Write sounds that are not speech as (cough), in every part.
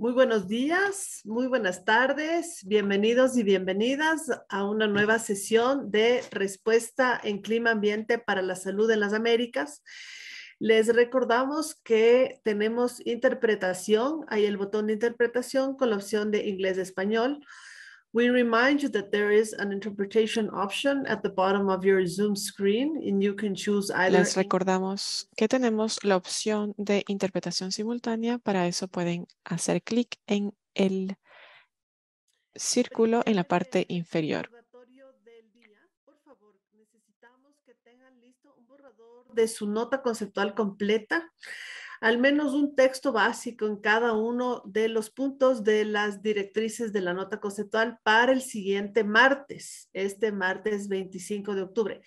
Muy buenos días, muy buenas tardes, bienvenidos y bienvenidas a una nueva sesión de Respuesta en Clima Ambiente para la Salud en las Américas. Les recordamos que tenemos interpretación, hay el botón de interpretación con la opción de inglés-español. We remind you that there is an interpretation option at the bottom of your Zoom screen and you can choose either Les recordamos que tenemos la opción de interpretación simultánea, para eso pueden hacer clic en el círculo en la parte inferior. Por favor, necesitamos que tengan listo un borrador de su nota conceptual completa al menos un texto básico en cada uno de los puntos de las directrices de la nota conceptual para el siguiente martes, este martes 25 de octubre.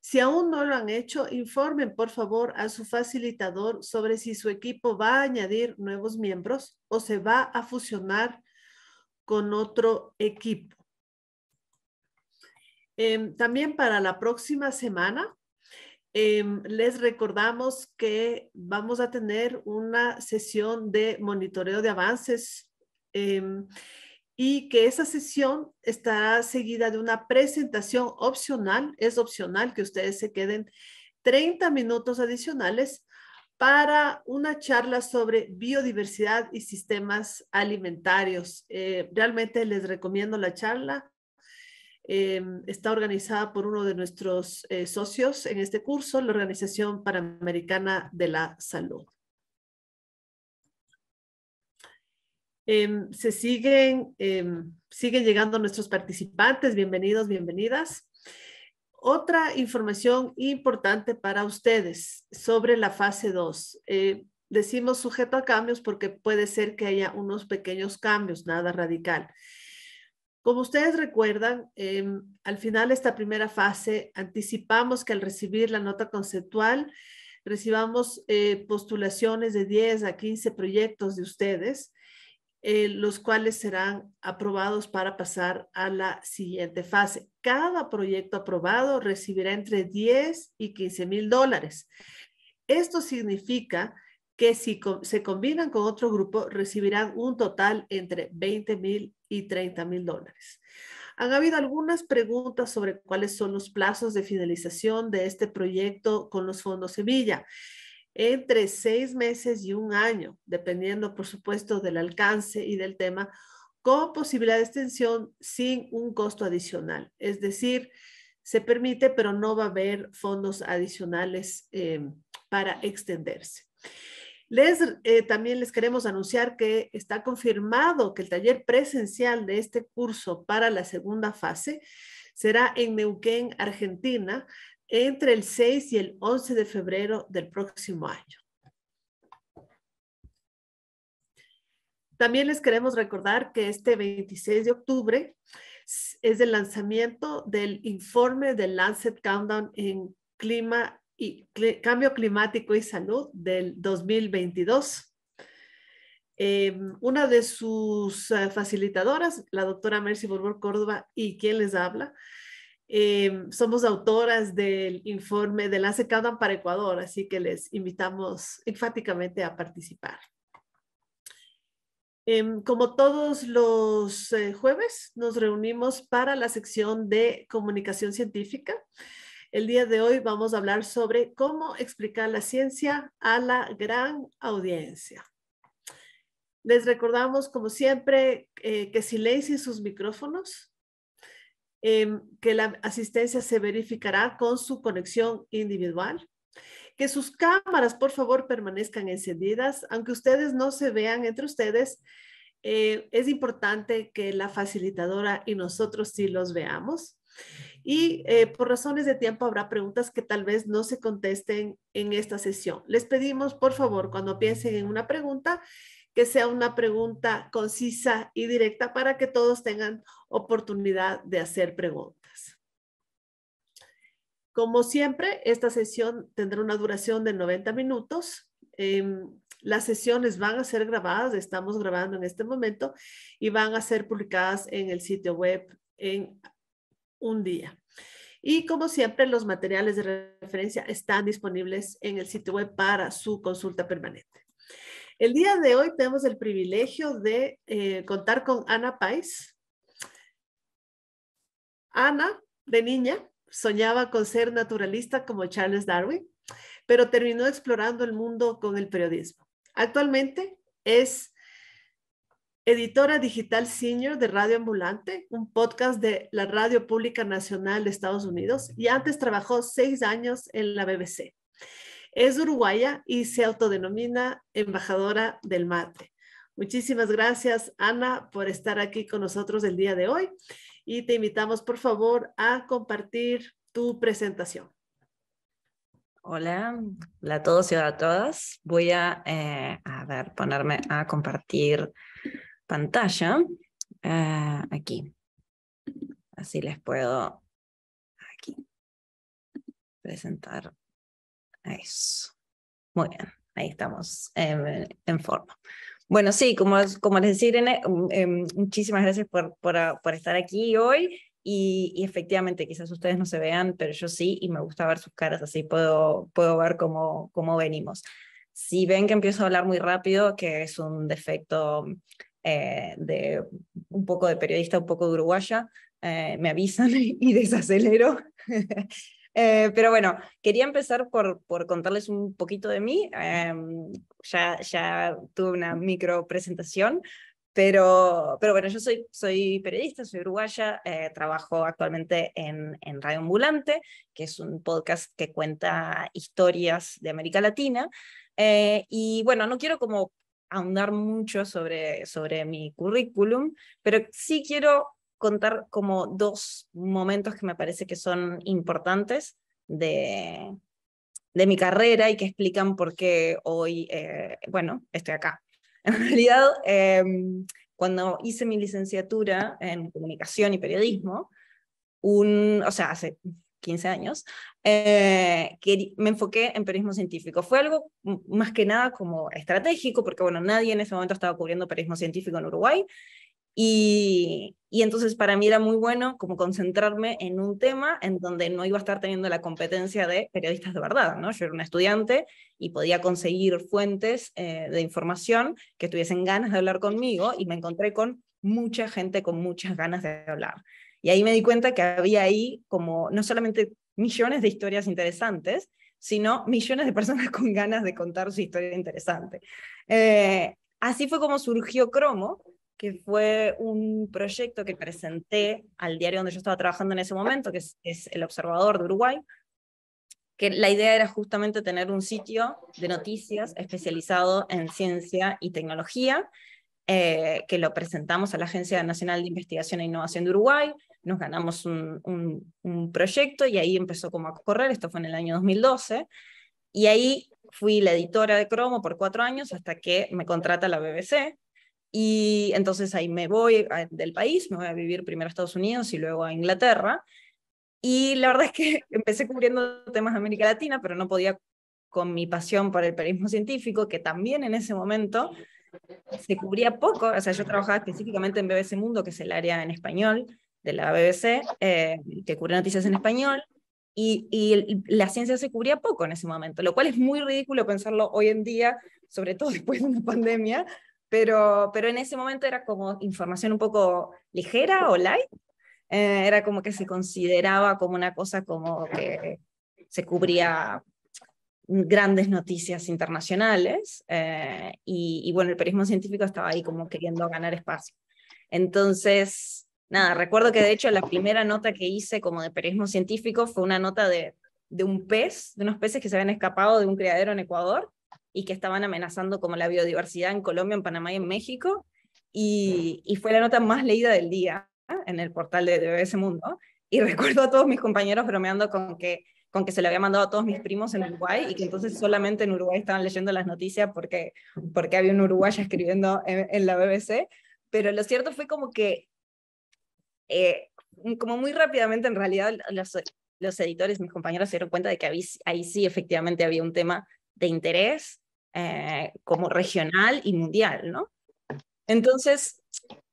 Si aún no lo han hecho, informen por favor a su facilitador sobre si su equipo va a añadir nuevos miembros o se va a fusionar con otro equipo. Em, también para la próxima semana Em, les recordamos que vamos a tener una sesión de monitoreo de avances em, y que esa sesión estará seguida de una presentación opcional. Es opcional que ustedes se queden 30 minutos adicionales para una charla sobre biodiversidad y sistemas alimentarios. Eh, realmente les recomiendo la charla. Em, está organizada por uno de nuestros eh, socios en este curso, la Organización Panamericana de la Salud. Em, se siguen, em, siguen llegando nuestros participantes, bienvenidos, bienvenidas. Otra información importante para ustedes sobre la fase 2 eh, decimos sujeto a cambios porque puede ser que haya unos pequeños cambios, nada radical. Como ustedes recuerdan, em, al final de esta primera fase anticipamos que al recibir la nota conceptual recibamos eh, postulaciones de 10 a 15 proyectos de ustedes, eh, los cuales serán aprobados para pasar a la siguiente fase. Cada proyecto aprobado recibirá entre 10 y 15 mil dólares. Esto significa que si se combinan con otro grupo recibirán un total entre 20 mil y 30 mil dólares. Han habido algunas preguntas sobre cuáles son los plazos de finalización de este proyecto con los fondos Sevilla. Entre seis meses y un año, dependiendo, por supuesto, del alcance y del tema, con posibilidad de extensión sin un costo adicional. Es decir, se permite, pero no va a haber fondos adicionales eh, para extenderse. Les, eh, también les queremos anunciar que está confirmado que el taller presencial de este curso para la segunda fase será en Neuquén, Argentina, entre el 6 y el 11 de febrero del próximo año. También les queremos recordar que este 26 de octubre es el lanzamiento del informe del Lancet Countdown en clima y Cambio Climático y Salud del 2022. Em, una de sus eh, facilitadoras, la doctora Mercy Borbón Córdoba, y quien les habla, em, somos autoras del informe de la CECADAM para Ecuador, así que les invitamos enfáticamente a participar. Em, como todos los eh, jueves, nos reunimos para la sección de comunicación científica. El día de hoy vamos a hablar sobre cómo explicar la ciencia a la gran audiencia. Les recordamos, como siempre, eh, que silencien sus micrófonos, em, que la asistencia se verificará con su conexión individual, que sus cámaras, por favor, permanezcan encendidas, aunque ustedes no se vean entre ustedes. Eh, es importante que la facilitadora y nosotros sí los veamos. Y eh, por razones de tiempo habrá preguntas que tal vez no se contesten en esta sesión. Les pedimos, por favor, cuando piensen en una pregunta, que sea una pregunta concisa y directa para que todos tengan oportunidad de hacer preguntas. Como siempre, esta sesión tendrá una duración de 90 minutos. Em, las sesiones van a ser grabadas, estamos grabando en este momento, y van a ser publicadas en el sitio web en un día. Y como siempre, los materiales de referencia están disponibles en el sitio web para su consulta permanente. El día de hoy tenemos el privilegio de eh, contar con Ana Pais. Ana, de niña, soñaba con ser naturalista como Charles Darwin, pero terminó explorando el mundo con el periodismo. Actualmente es editora digital senior de Radio Ambulante, un podcast de la Radio Pública Nacional de Estados Unidos, y antes trabajó seis años en la BBC. Es uruguaya y se autodenomina embajadora del mate. Muchísimas gracias, Ana, por estar aquí con nosotros el día de hoy y te invitamos, por favor, a compartir tu presentación. Hola, hola a todos y a todas. Voy eh, a, ver, ponerme a compartir pantalla, eh, aquí. Así les puedo aquí presentar eso. Muy bien, ahí estamos em, en, forma. Bueno, sí, como, como les decía, Irene, em, em, muchísimas gracias por, por, ah, estar aquí hoy. Y, efectivamente, quizás ustedes no se vean, pero yo sí, y me gusta ver sus caras, así puedo, puedo ver cómo, cómo venimos. Si ven que empiezo a hablar muy rápido, que es un defecto eh, de un poco de periodista, un poco de uruguaya, eh, me avisan (laughs) y desacelero. (laughs) Eh, pero bueno, quería empezar por, por contarles un poquito de mí. Em, ya, ya tuve una micro presentación, pero, pero bueno, yo soy, soy periodista, soy uruguaya, trabajo actualmente en, en Radio Ambulante, que es un podcast que cuenta historias de América Latina. y bueno, no quiero como ahondar mucho sobre, sobre mi currículum, pero sí quiero contar como dos momentos que me parece que son importantes de, de mi carrera y que explican por qué hoy, eh, bueno, estoy acá. (laughs) En realidad, em, cuando hice mi licenciatura en comunicación y periodismo, un, o sea, hace 15 años, eh, que me enfoqué en periodismo científico. Fue algo más que nada como estratégico, porque bueno, nadie en ese momento estaba cubriendo periodismo científico en Uruguay. Y, entonces para mí era muy bueno como concentrarme en un tema en donde no iba a estar teniendo la competencia de periodistas de verdad, ¿no? Yo era una estudiante y podía conseguir fuentes eh, de información que estuviesen ganas de hablar conmigo y me encontré con mucha gente con muchas ganas de hablar. Y ahí me di cuenta que había ahí como no solamente millones de historias interesantes, sino millones de personas (laughs) con ganas de contar su historia interesante. Eh, así fue como surgió Cromo, que fue un proyecto que presenté al diario donde yo estaba trabajando en ese momento, que es, El Observador de Uruguay, que la idea era justamente tener un sitio de noticias especializado en ciencia y tecnología, eh, que lo presentamos a la Agencia Nacional de Investigación e Innovación de Uruguay, nos ganamos un, proyecto y ahí empezó como a correr, esto fue en el año 2012, y ahí fui la editora de Cromo por cuatro años hasta que me contrata la BBC, y entonces ahí me voy del país, me voy a vivir primero a Estados Unidos y luego a Inglaterra. Y la verdad es que (laughs) empecé cubriendo temas de América Latina, pero no podía con mi pasión por el periodismo científico, que también en ese momento se cubría poco. O sea, yo trabajaba específicamente en BBC Mundo, que es el área en español, de la BBC, eh, que cubre noticias en español, y, la ciencia se cubría poco en ese momento, lo cual es muy ridículo pensarlo hoy en día, sobre todo (laughs) después de una pandemia, pero, pero en ese momento era como información un poco ligera o light, eh, era como que se consideraba como una cosa como que se cubría grandes noticias internacionales eh, y, y, bueno, el periodismo científico estaba ahí como queriendo ganar espacio. Entonces, nada, recuerdo que de hecho la primera nota que hice como de periodismo científico fue una nota de, de un pez, de unos peces que se habían escapado de un criadero en Ecuador y que estaban amenazando como la biodiversidad en Colombia, en Panamá y en México. Y, fue la nota más leída del día ¿eh? en el portal de, BBC Mundo. Y (laughs) recuerdo a todos mis compañeros bromeando con que, con que se lo había mandado a todos mis primos en Uruguay y que entonces solamente en Uruguay estaban leyendo las noticias porque, porque había un uruguayo escribiendo en la BBC. Pero lo cierto fue como que eh, mm, como muy rápidamente en realidad los, editores, mis compañeros se dieron cuenta de que ahí sí efectivamente había un tema de interés eh, como regional y mundial, ¿no? Entonces,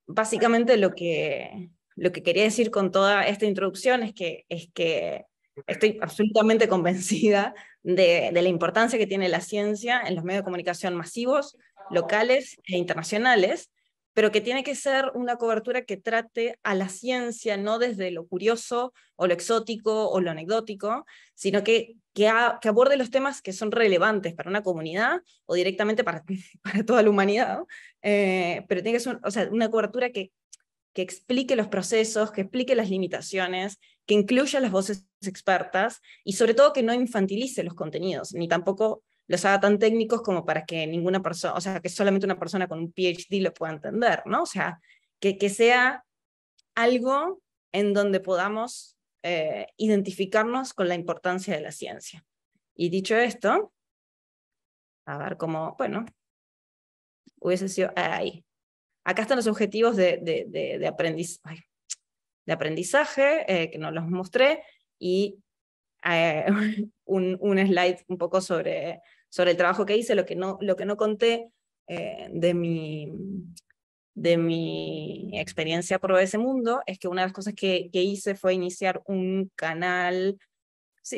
básicamente lo que, lo que quería decir con toda esta introducción es que, es que estoy absolutamente (laughs) convencida de, la importancia que tiene la ciencia en los medios de comunicación masivos, locales e internacionales, pero que tiene que ser una cobertura que trate a la ciencia no desde lo curioso o lo exótico o lo anecdótico, sino que, que, aborde los temas que son relevantes para una comunidad o directamente para, (laughs) para toda la humanidad, eh, pero tiene que ser o sea, una cobertura que, que explique los procesos, que explique las limitaciones, que incluya las voces expertas y sobre todo que no infantilice los contenidos, ni tampoco los haga tan técnicos como para que ninguna persona, o sea, que solamente una persona con un PhD lo pueda entender, ¿no? O sea, que, que sea algo en donde podamos eh, identificarnos con la importancia de la ciencia. Y dicho esto, a ver cómo, bueno, hubiese sido ahí. Acá están los objetivos de, de, aprendizaje, eh, que no los mostré, y eh, (laughs) un, slide un poco sobre sobre el trabajo que hice, lo que no, lo que no conté eh, de, mi, de mi experiencia por ese mundo es que una de las cosas que, hice fue iniciar un canal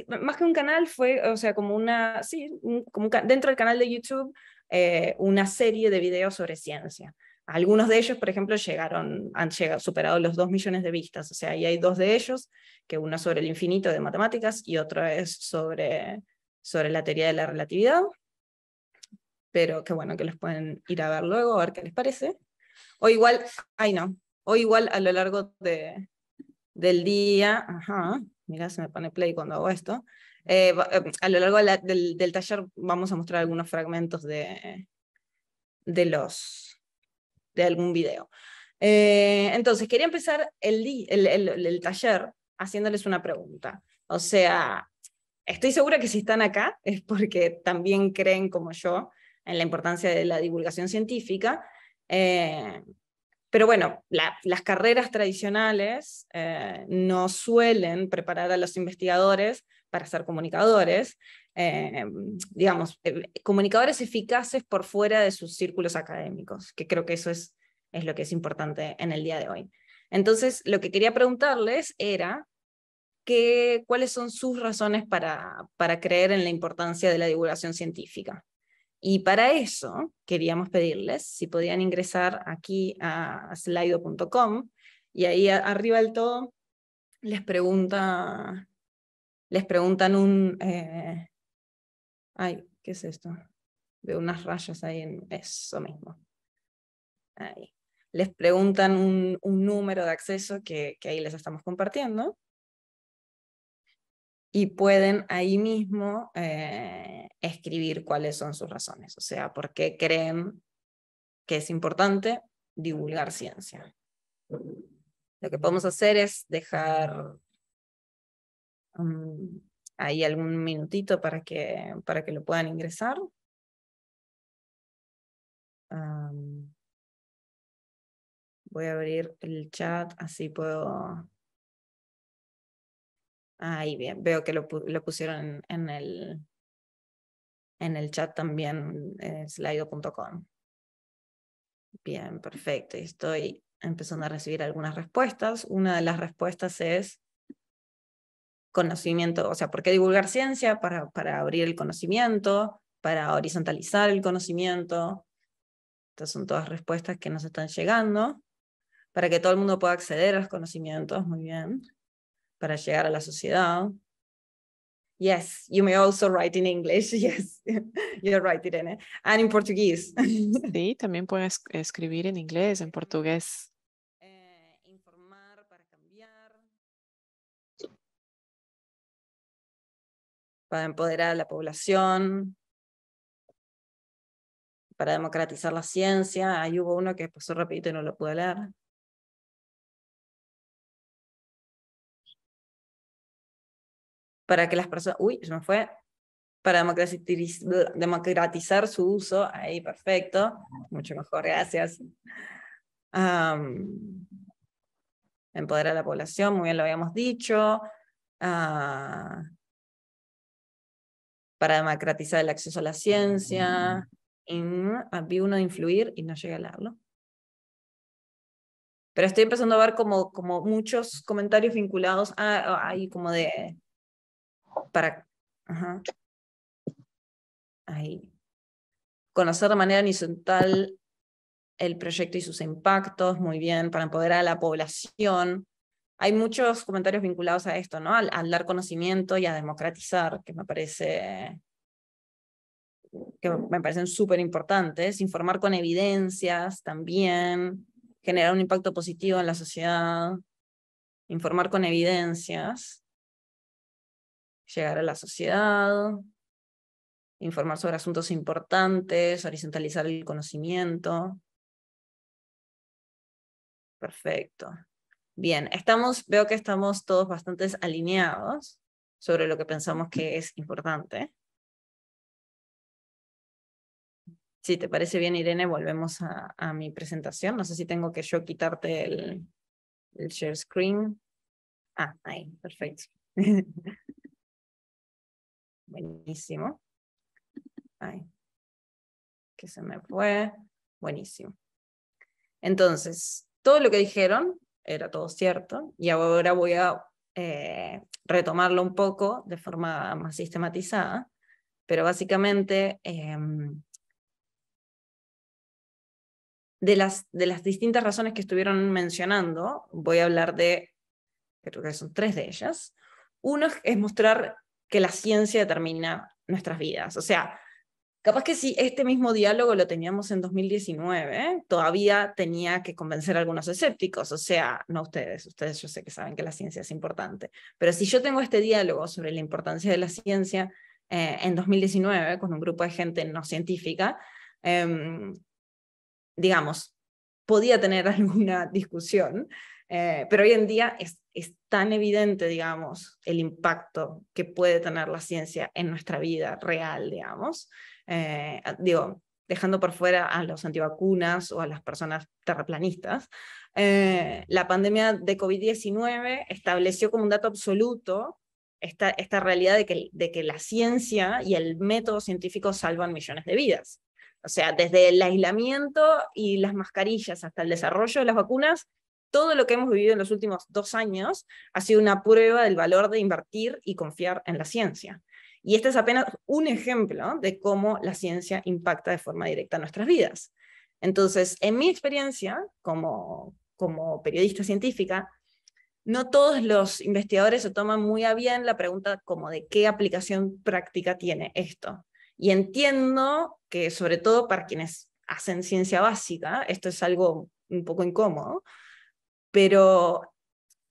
más que un canal fue, o sea, como una, sí, como dentro del canal de YouTube, eh, una serie de videos sobre ciencia. Algunos de ellos, por ejemplo, llegaron, han llegado, superado los dos millones de vistas. O sea, ahí hay dos de ellos, que uno es sobre el infinito de matemáticas y otro es sobre sobre la teoría de la relatividad, pero que bueno, que los pueden ir a ver luego, a ver qué les parece. O igual, ay no, o igual a lo largo del día, ajá, mira, se me pone play cuando hago esto, eh, eh, a lo largo del, taller vamos a mostrar algunos fragmentos de, de los, de algún video. Eh, entonces, quería empezar el, el, el taller haciéndoles una pregunta. O sea, Estoy segura que si están acá es porque también creen, como yo, en la importancia de la divulgación científica. Eh, pero bueno, las carreras tradicionales eh, no suelen preparar a los investigadores para ser comunicadores, eh, digamos, comunicadores eficaces por fuera de sus círculos académicos, que creo que eso es, es lo que es importante en el día de hoy. Entonces, lo que quería preguntarles era cuáles son sus razones para, creer en la importancia de la divulgación científica. Y para eso queríamos pedirles si podían ingresar aquí a slido.com y ahí arriba del todo les, pregunta, les preguntan un... Eh, ¿qué es esto? Veo unas rayas ahí en eso mismo. Les preguntan un, número de acceso que ahí les estamos compartiendo y pueden ahí mismo eh, escribir cuáles son sus razones, o sea, por qué creen que es importante divulgar ciencia. Lo que podemos hacer es dejar mm, ahí algún minutito para que, para que lo puedan ingresar. voy a abrir el chat, así puedo Ahí bien, veo que lo, lo pusieron en el, en el chat también, eh, slido.com. Bien, perfecto. Estoy empezando a recibir algunas respuestas. Una de las respuestas es conocimiento, o sea, ¿por qué divulgar ciencia? Para, para abrir el conocimiento, para horizontalizar el conocimiento. Estas son todas respuestas que nos están llegando para que todo el mundo pueda acceder a los conocimientos. Muy bien para llegar a la sociedad. Yes, you may also write in English. (laughs) Yes, you're right, And in Portuguese. (laughs) sí, también puedes escribir en inglés, en portugués. Eh, informar para cambiar. Para empoderar a la población. Para democratizar la ciencia. Ahí hubo uno que pasó rapidito y no lo pude leer. para que las personas, uy, se me fue, para democratizar su uso, ahí perfecto, mucho mejor, gracias. empoderar a la población, muy bien lo habíamos dicho. Ah, para democratizar el acceso a la ciencia. vi uno de influir y no llegué a leerlo. Pero estoy empezando a ver como, como muchos comentarios vinculados a, como de para... Conocer de manera horizontal el proyecto y sus impactos, muy bien, para empoderar a la población. Hay muchos comentarios vinculados a esto, ¿no? Al, dar conocimiento y a democratizar, que me parece que me parecen súper importantes, informar con evidencias también, generar un impacto positivo en la sociedad, informar con evidencias llegar a la sociedad, informar sobre asuntos importantes, horizontalizar el conocimiento. Perfecto. Bien, estamos, veo que estamos todos bastante alineados sobre lo que pensamos que es importante. Si te parece bien, Irene, volvemos a, mi presentación. No sé si tengo que yo quitarte el, el share screen. Ah, ahí, perfecto. (laughs) Buenísimo. que se me fue. Buenísimo. Entonces, todo lo que dijeron era todo cierto y ahora voy a eh, retomarlo un poco de forma más sistematizada, pero básicamente em, de, las, de las distintas razones que estuvieron mencionando, voy a hablar de, creo que son tres de ellas. Uno es mostrar que la ciencia determina nuestras vidas. O sea, capaz que si este mismo diálogo lo teníamos en 2019, todavía tenía que convencer a algunos escépticos. O sea, no ustedes, ustedes yo sé que saben que la ciencia es importante, pero si yo tengo este diálogo sobre la importancia de la ciencia eh, en 2019 con un grupo de gente no científica, em, digamos, podía tener (laughs) alguna discusión eh, pero hoy en día es, tan evidente, digamos, el impacto que puede tener la ciencia en nuestra vida real, digamos. Eh, digo, dejando por fuera a los antivacunas o a las personas terraplanistas, eh, la pandemia de COVID-19 estableció como un dato absoluto esta, realidad de que, de que la ciencia y el método científico salvan millones de vidas. O sea, desde el aislamiento y las mascarillas hasta el desarrollo de las vacunas, todo lo que hemos vivido en los últimos dos años ha sido una prueba del valor de invertir y confiar en la ciencia. Y este es apenas un ejemplo de cómo la ciencia impacta de forma directa nuestras vidas. Entonces, en mi experiencia como, periodista científica, no todos los investigadores se toman muy a bien la pregunta como de qué aplicación práctica tiene esto. Y entiendo que sobre todo para quienes hacen ciencia básica, esto es algo un poco incómodo, pero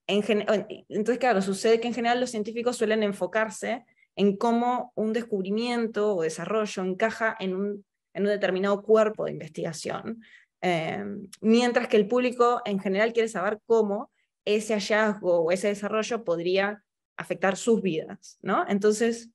entonces, claro, sucede que en general los científicos suelen enfocarse en cómo un descubrimiento o desarrollo encaja en un, en un determinado cuerpo de investigación, eh, mientras que el público en general quiere saber cómo ese hallazgo o ese desarrollo podría afectar sus vidas, ¿no? Entonces,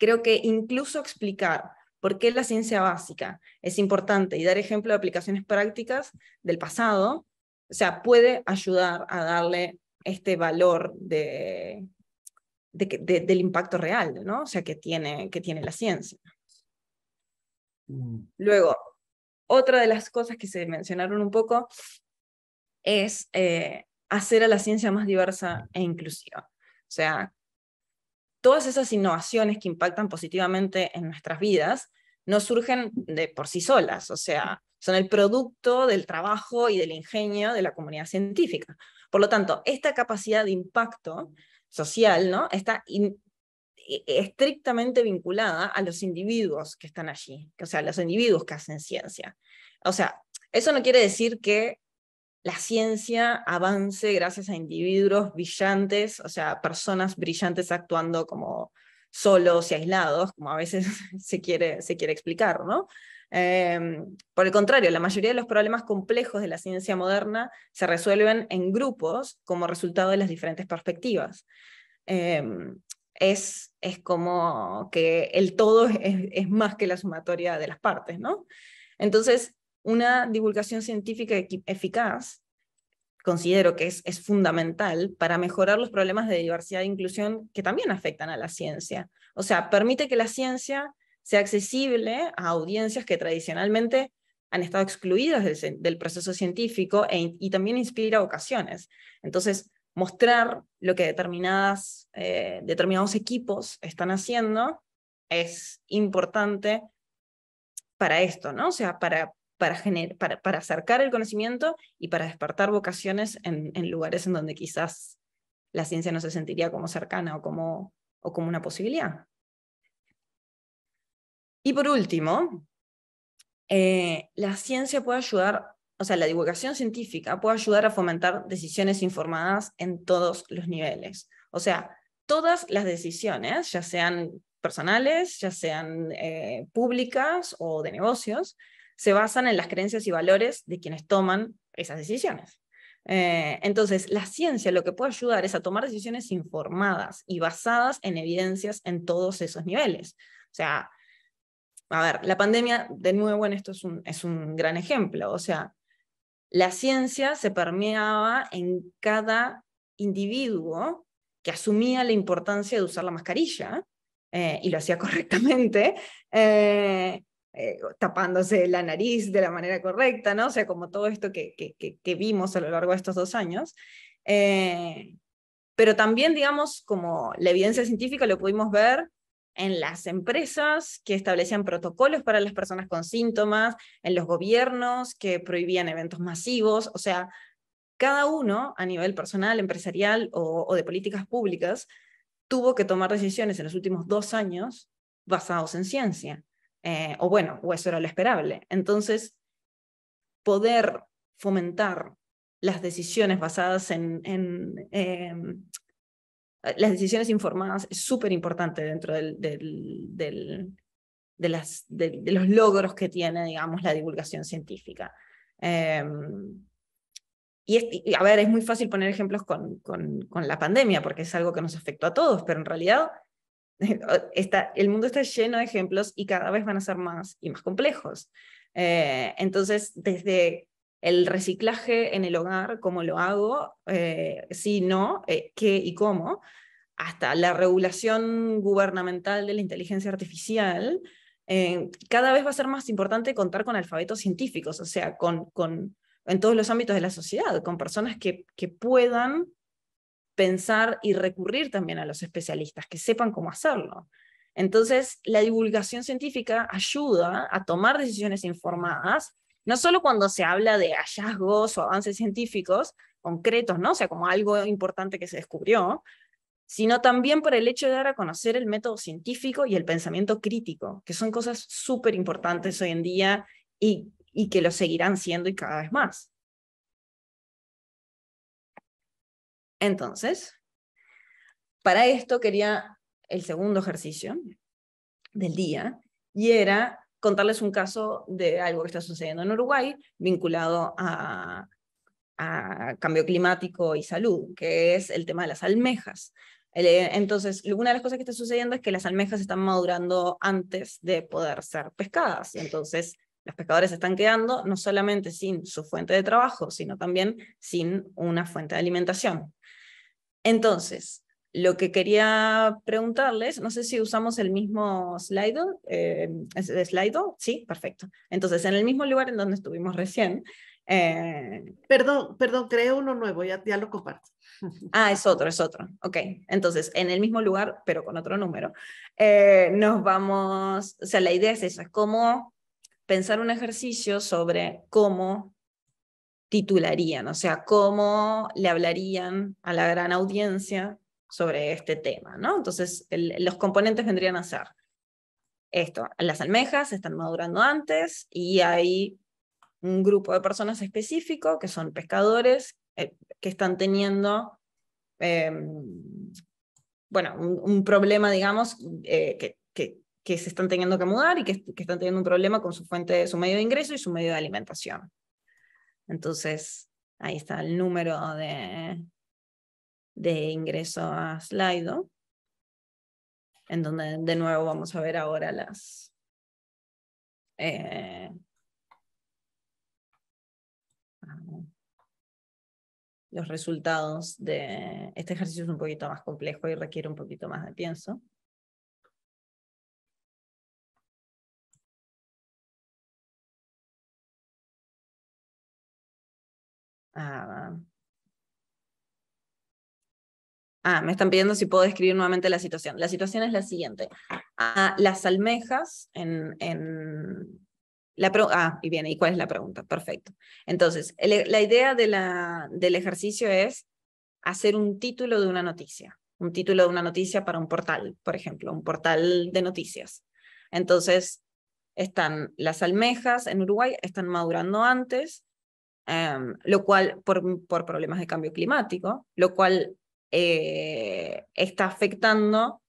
creo que incluso explicar por qué la ciencia básica es importante y dar ejemplo de aplicaciones prácticas del pasado o sea, puede ayudar a darle este valor del impacto real, ¿no? O sea, que tiene, que tiene la ciencia. Mm. Luego, otra de las cosas que se mencionaron un poco es eh, hacer a la ciencia más diversa e inclusiva. O sea, todas esas innovaciones que impactan positivamente en nuestras vidas no surgen de por sí solas, o sea, son el producto del trabajo y del ingenio de la comunidad científica. Por lo tanto, esta capacidad de impacto social ¿no? está e, estrictamente vinculada a los individuos que están allí, o sea, los individuos que hacen ciencia. O sea, eso no quiere decir que la ciencia avance gracias a individuos brillantes, o sea, personas brillantes actuando como solos y aislados, como a veces (laughs) se quiere, se quiere explicar, em, por el contrario, la mayoría de los problemas complejos de la ciencia moderna se resuelven en grupos como resultado de las diferentes perspectivas. Em, es, es, como que el todo es, es, más que la sumatoria de las partes, ¿no? Entonces, una divulgación científica eficaz considero que es, es, fundamental para mejorar los problemas de diversidad e inclusión que también afectan a la ciencia. O sea, permite que la ciencia sea accesible a audiencias que tradicionalmente han estado excluidas del, proceso científico e y también inspira vocaciones. Entonces, mostrar lo que determinadas, eh, determinados equipos están haciendo es importante para esto, ¿no? O sea, para, para, acercar el conocimiento y para despertar vocaciones en, lugares en donde quizás la ciencia no se sentiría como cercana o como, o como una posibilidad. Y por último, eh, la ciencia puede ayudar, o sea, la divulgación científica puede ayudar a fomentar decisiones informadas en todos los niveles. O sea, todas las decisiones, ya sean personales, ya sean eh, públicas o de negocios, se basan en las creencias y valores de quienes toman esas decisiones. Eh, entonces, la ciencia lo que puede ayudar es a tomar decisiones informadas y basadas en evidencias en todos esos niveles. O sea, a ver, la pandemia, de nuevo, bueno, esto es un, es un gran ejemplo. O sea, la ciencia se permeaba en cada individuo que asumía la importancia de usar la mascarilla eh, y lo hacía (laughs) correctamente. Eh, eh, tapándose la nariz de la manera correcta, ¿no? O sea, como todo esto que, que, que, vimos a lo largo de estos dos años. Eh, pero también, digamos, como la evidencia científica lo pudimos ver en las empresas que establecían protocolos para las personas con síntomas, en los gobiernos que prohibían eventos masivos, o sea, cada uno a nivel personal, empresarial o de políticas públicas tuvo que tomar decisiones en los últimos dos años basados en ciencia. Eh, o bueno, o eso era lo esperable. Entonces, poder fomentar las decisiones basadas en, em, las decisiones informadas es súper importante dentro de, los logros que tiene, digamos, la divulgación científica. Em, y, a ver, es muy fácil poner ejemplos con, la pandemia, porque es algo que nos afectó a todos, pero en realidad (laughs) está, el mundo está lleno de ejemplos y cada vez van a ser más y más complejos. Eh, entonces, desde el reciclaje en el hogar, cómo lo hago, eh, si no, eh, qué y cómo, hasta la regulación gubernamental de la inteligencia artificial, cada vez va a ser más importante contar con alfabetos científicos, o sea, con, con, en todos los ámbitos de la sociedad, con personas que, que puedan pensar y recurrir también a los especialistas que sepan cómo hacerlo. Entonces, la divulgación científica ayuda a tomar decisiones informadas, no solo cuando se habla de hallazgos o avances científicos concretos, ¿no? O sea, como algo importante que se descubrió, sino también por el hecho de dar a conocer el método científico y el pensamiento crítico, que son cosas súper importantes hoy en día y, y que lo seguirán siendo y cada vez más. Entonces, para esto quería el segundo ejercicio del día y era contarles un caso de algo que está sucediendo en Uruguay vinculado a, cambio climático y salud, que es el tema de las almejas. Eh, entonces, una de las cosas que está sucediendo es que las almejas están madurando antes de poder ser pescadas. Y entonces, los pescadores están quedando no solamente sin su fuente de trabajo, sino también sin una fuente de alimentación. Entonces, lo que quería preguntarles, no sé si usamos el mismo Slido, eh, Slido, sí, perfecto. Entonces, en el mismo lugar en donde estuvimos recién. Eh, perdón, perdón, creo uno nuevo, ya, lo comparto. (laughs) Ah, es otro, es otro. Ok, entonces, en el mismo lugar, pero con otro número. Eh, nos vamos, o sea, la idea es esa, es cómo pensar un ejercicio sobre cómo titularían, o sea, cómo le hablarían a la gran audiencia sobre este tema, ¿no? Entonces, los componentes vendrían a ser esto, las almejas están madurando antes y hay un grupo de personas específico que son pescadores eh, que están teniendo, em, bueno, un, problema, digamos, eh, que, que, se están teniendo que mudar y que, que están teniendo un problema con su fuente, su medio de ingreso y su medio de alimentación. Entonces, ahí está el número de, ingreso a Slido, en donde de nuevo vamos a ver ahora las... Eh, los resultados de este ejercicio es un poquito más complejo y requiere un poquito más de pienso. Ah. ah, me están pidiendo si puedo describir nuevamente la situación. La situación es la siguiente. Ah, las almejas en... en la ah, y viene, ¿y cuál es la pregunta? Perfecto. Entonces, e-, la idea de la, del ejercicio es hacer un título de una noticia, un título de una noticia para un portal, por ejemplo, un portal de noticias. Entonces, están las almejas en Uruguay, están madurando antes, Em, lo cual por, problemas de cambio climático, lo cual eh, está afectando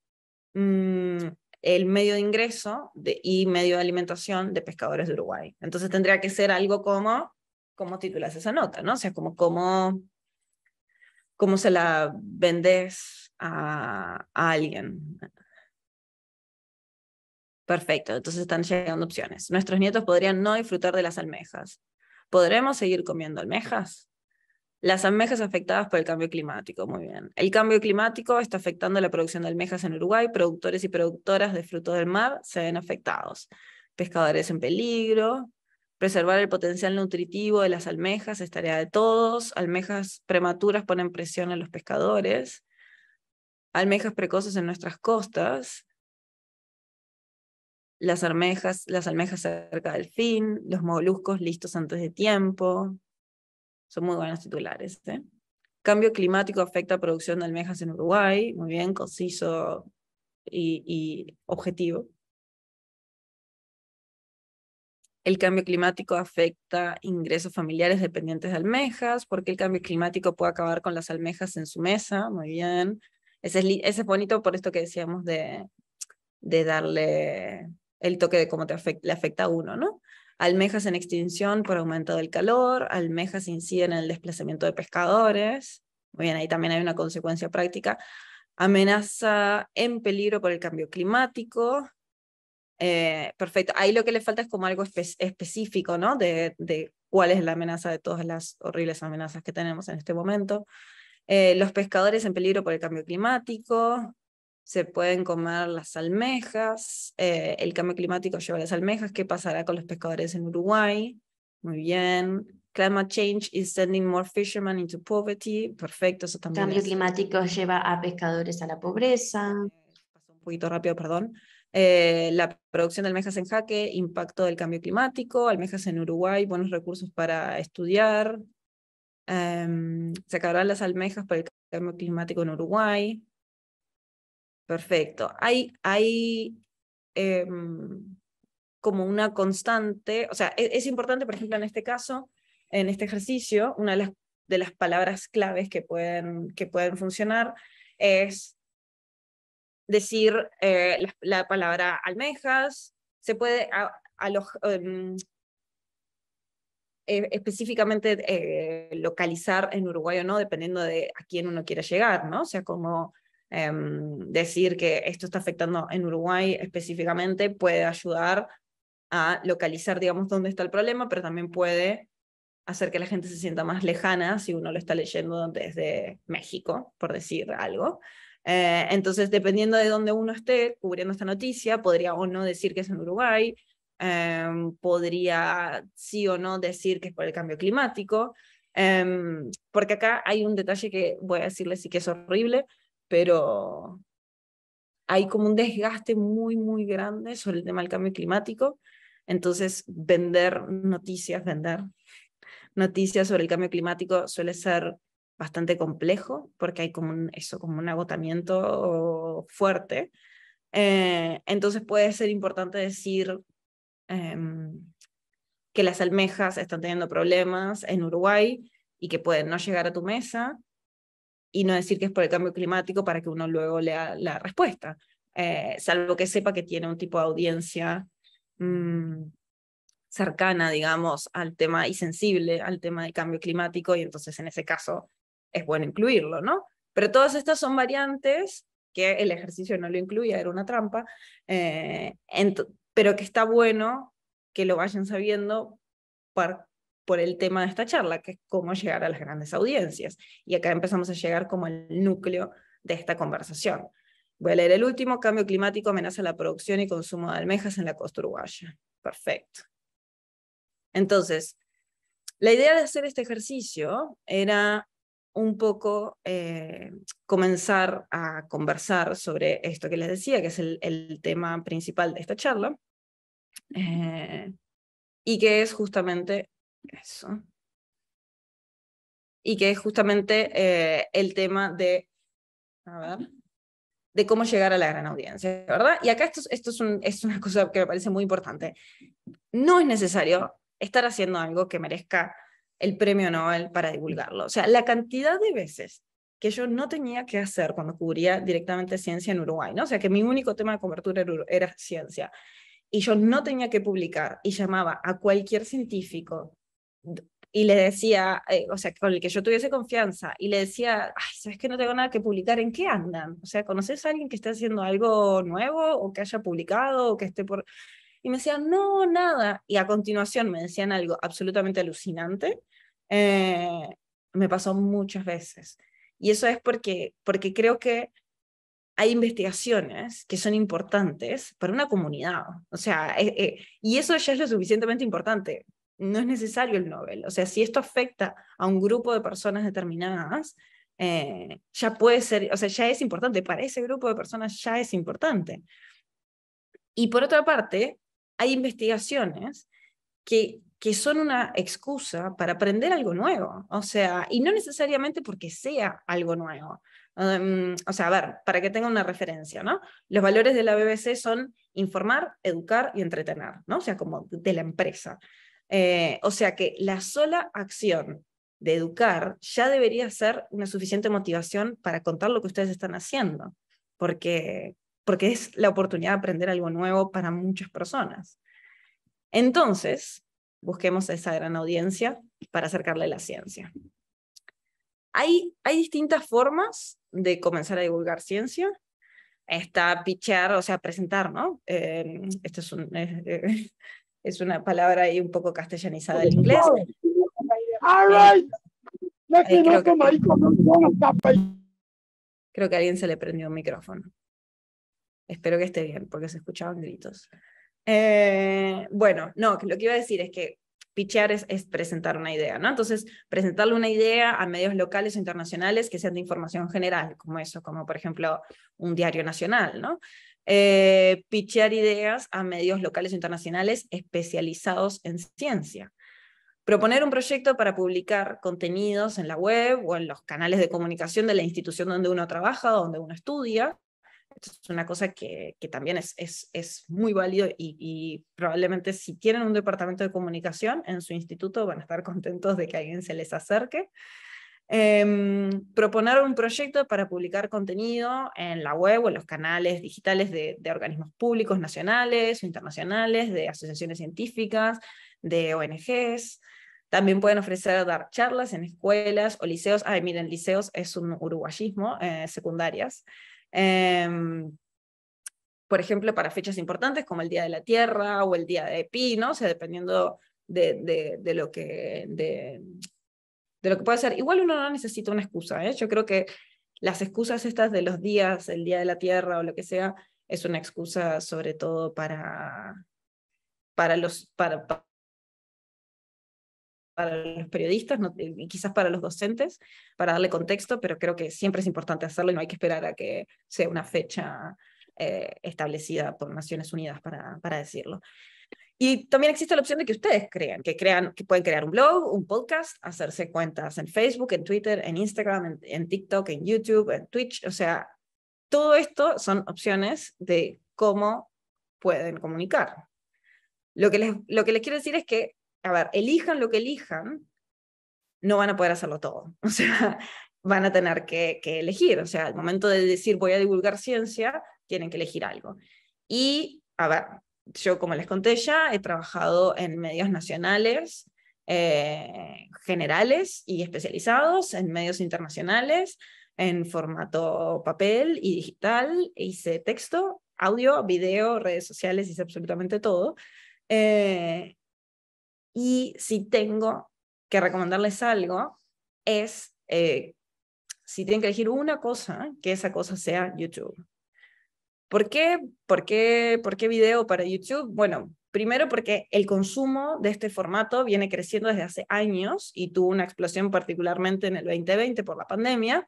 mm, el medio de ingreso y medio de alimentación de pescadores de Uruguay. Entonces tendría que ser algo como, como titulas esa nota, ¿no? O sea, como cómo como se la vendes a, a alguien. Perfecto, entonces están llegando opciones. Nuestros nietos podrían no disfrutar de las almejas. ¿Podremos seguir comiendo almejas? Las almejas afectadas por el cambio climático, muy bien. El cambio climático está afectando la producción de almejas en Uruguay, productores y productoras de frutos del mar se ven afectados. Pescadores en peligro, preservar el potencial nutritivo de las almejas es tarea de todos. Almejas prematuras ponen presión a los pescadores. Almejas precoces en nuestras costas, las almejas, las almejas cerca del fin, los moluscos listos antes de tiempo. Son muy buenos titulares. ¿eh? Cambio climático afecta producción de almejas en Uruguay. Muy bien, conciso y, objetivo. El cambio climático afecta ingresos familiares dependientes de almejas, ¿Por qué el cambio climático puede acabar con las almejas en su mesa. Muy bien. Ese es, bonito por esto que decíamos de darle el toque de cómo te le afecta a uno, ¿no? Almejas en extinción por aumento del calor, almejas inciden en el desplazamiento de pescadores, muy bien, ahí también hay una consecuencia práctica, amenaza en peligro por el cambio climático, eh, perfecto, ahí lo que le falta es como algo específico, ¿no? De, cuál es la amenaza de todas las horribles amenazas que tenemos en este momento. Eh, los pescadores en peligro por el cambio climático, se pueden comer las almejas, eh, el cambio climático lleva a las almejas, ¿qué pasará con los pescadores en Uruguay? Muy bien. Climate change is sending more fishermen into poverty. Perfecto, eso también. Cambio climático lleva a pescadores a la pobreza. Pasó un poquito rápido, perdón. Eh, la producción de almejas en jaque, impacto del cambio climático, almejas en Uruguay, buenos recursos para estudiar. Em, se acabarán las almejas por el cambio climático en Uruguay. Perfecto. Hay, hay em, como una constante, o sea, e-, es, importante, por ejemplo, en este caso, en este ejercicio, una de las, palabras claves que pueden, que pueden funcionar es decir eh, la, palabra almejas, se puede a, los, em, e-, específicamente eh, localizar en Uruguay o no, dependiendo de a quién uno quiera llegar, ¿no? O sea, como Em, decir que esto está afectando en Uruguay específicamente puede ayudar a localizar, digamos, dónde está el problema, pero también puede hacer que la gente se sienta más lejana si uno lo está leyendo desde México, por decir algo. Eh, entonces, dependiendo de dónde uno esté cubriendo esta noticia, podría o no decir que es en Uruguay, em, podría sí o no decir que es por el cambio climático, em, porque acá hay un detalle que voy a decirles y que es horrible, pero hay como un desgaste muy, muy grande sobre el tema del cambio climático. Entonces, vender noticias, vender noticias sobre el cambio climático suele ser bastante complejo porque hay como un, eso, como un agotamiento fuerte. Eh, entonces puede ser importante decir em, que las almejas están teniendo problemas en Uruguay y que pueden no llegar a tu mesa y no decir que es por el cambio climático para que uno luego lea la respuesta, eh, salvo que sepa que tiene un tipo de audiencia mm, cercana, digamos, al tema y sensible al tema del cambio climático, y entonces en ese caso es bueno incluirlo, ¿no? Pero todas estas son variantes que el ejercicio no lo incluía, era una trampa, eh, pero que está bueno que lo vayan sabiendo por el tema de esta charla, que es cómo llegar a las grandes audiencias. Y acá empezamos a llegar como el núcleo de esta conversación. Voy a leer el último, cambio climático amenaza la producción y consumo de almejas en la costa uruguaya. Perfecto. Entonces, la idea de hacer este ejercicio era un poco eh, comenzar a conversar sobre esto que les decía, que es el, tema principal de esta charla, eh, y que es justamente eso. Y que es justamente eh, el tema de, ver, de cómo llegar a la gran audiencia, ¿verdad? Y acá esto, esto es, es una cosa que me parece muy importante. No es necesario estar haciendo algo que merezca el premio Nobel para divulgarlo. O sea, la cantidad de veces que yo no tenía que hacer cuando cubría directamente ciencia en Uruguay, ¿no? O sea, que mi único tema de cobertura era ciencia. Y yo no tenía que publicar y llamaba a cualquier científico y le decía, eh, o sea, con el que yo tuviese confianza, y le decía, ¿sabes que no tengo nada que publicar? ¿En qué andan? O sea, ¿conoces a alguien que esté haciendo algo nuevo o que haya publicado o que esté por...? Y me decían, no, nada. Y a continuación me decían algo absolutamente alucinante. Eh, me pasó muchas veces. Y eso es porque, porque creo que hay investigaciones que son importantes para una comunidad. O sea, eh, y eso ya es lo suficientemente importante no es necesario el Nobel. O sea, si esto afecta a un grupo de personas determinadas, eh, ya puede ser, o sea, ya es importante, para ese grupo de personas ya es importante. Y por otra parte, hay investigaciones que, son una excusa para aprender algo nuevo, o sea, y no necesariamente porque sea algo nuevo. Um, o sea, a ver, para que tenga una referencia, ¿no? Los valores de la BBC son informar, educar y entretener, ¿no? O sea, como de la empresa. Eh, o sea que la sola acción de educar ya debería ser una suficiente motivación para contar lo que ustedes están haciendo, porque, porque es la oportunidad de aprender algo nuevo para muchas personas. Entonces, busquemos a esa gran audiencia para acercarle la ciencia. Hay, hay distintas formas de comenzar a divulgar ciencia. Está pichear, o sea, presentar, ¿no? Eh, este es un, eh, es una palabra ahí un poco castellanizada del inglés. Eh, eh, creo que a alguien se le prendió un micrófono. Espero que esté bien, porque se escuchaban gritos. Eh, bueno, no, lo que iba a decir es que Pichear es, es, presentar una idea, ¿no? Entonces, presentarle una idea a medios locales o internacionales que sean de información general, como eso, como por ejemplo un diario nacional, ¿no? eh, pichear ideas a medios locales e internacionales especializados en ciencia. Proponer un proyecto para publicar contenidos en la web o en los canales de comunicación de la institución donde uno trabaja, O donde uno estudia. Esto es una cosa que, también es, muy válido y probablemente si tienen un departamento de comunicación en su instituto van a estar (laughs) contentos de que alguien se les acerque. Em, proponer un proyecto para publicar contenido en la web o en los canales digitales de, organismos públicos nacionales o internacionales, de asociaciones científicas, de ONGs. También pueden ofrecer dar charlas en escuelas o liceos. Ay, miren, liceos es un uruguayismo, eh, secundarias. Em, por ejemplo, para fechas importantes como el Día de la Tierra o el Día de Pino dependiendo de, lo que, de lo que puede ser. Igual uno no necesita una excusa, ¿eh? yo creo que las excusas estas de los días, el Día de la Tierra o lo que sea, es una excusa sobre todo para, para, los, para, para los periodistas y quizás para los docentes, para darle contexto, pero creo que siempre es importante hacerlo y no hay que esperar a que sea una fecha eh, establecida por Naciones Unidas para decirlo. Y también existe la opción de que ustedes crean, que crean, que pueden crear un blog, un podcast, hacerse cuentas en Facebook, en Twitter, en Instagram, en, TikTok, en YouTube, en Twitch. O sea, todo esto son opciones de cómo pueden comunicar. Lo que les, lo que les quiero decir es que, a ver, elijan lo que elijan, no van a poder hacerlo todo. (laughs) O sea, van a tener que, que elegir. O sea, al momento de decir voy a divulgar ciencia, tienen que elegir algo. Y, a ver, yo, como les conté ya, he trabajado en medios nacionales, eh, generales y especializados, en medios internacionales, en formato papel y digital, hice texto, audio, video, redes sociales, hice absolutamente todo. Eh, y si tengo que recomendarles algo, es eh, si tienen que elegir una cosa, que esa cosa sea YouTube. ¿Por qué? qué? ¿Por qué video para YouTube? Bueno, primero porque el consumo de este formato viene creciendo desde hace años y tuvo una explosión particularmente en el 2020 por la pandemia.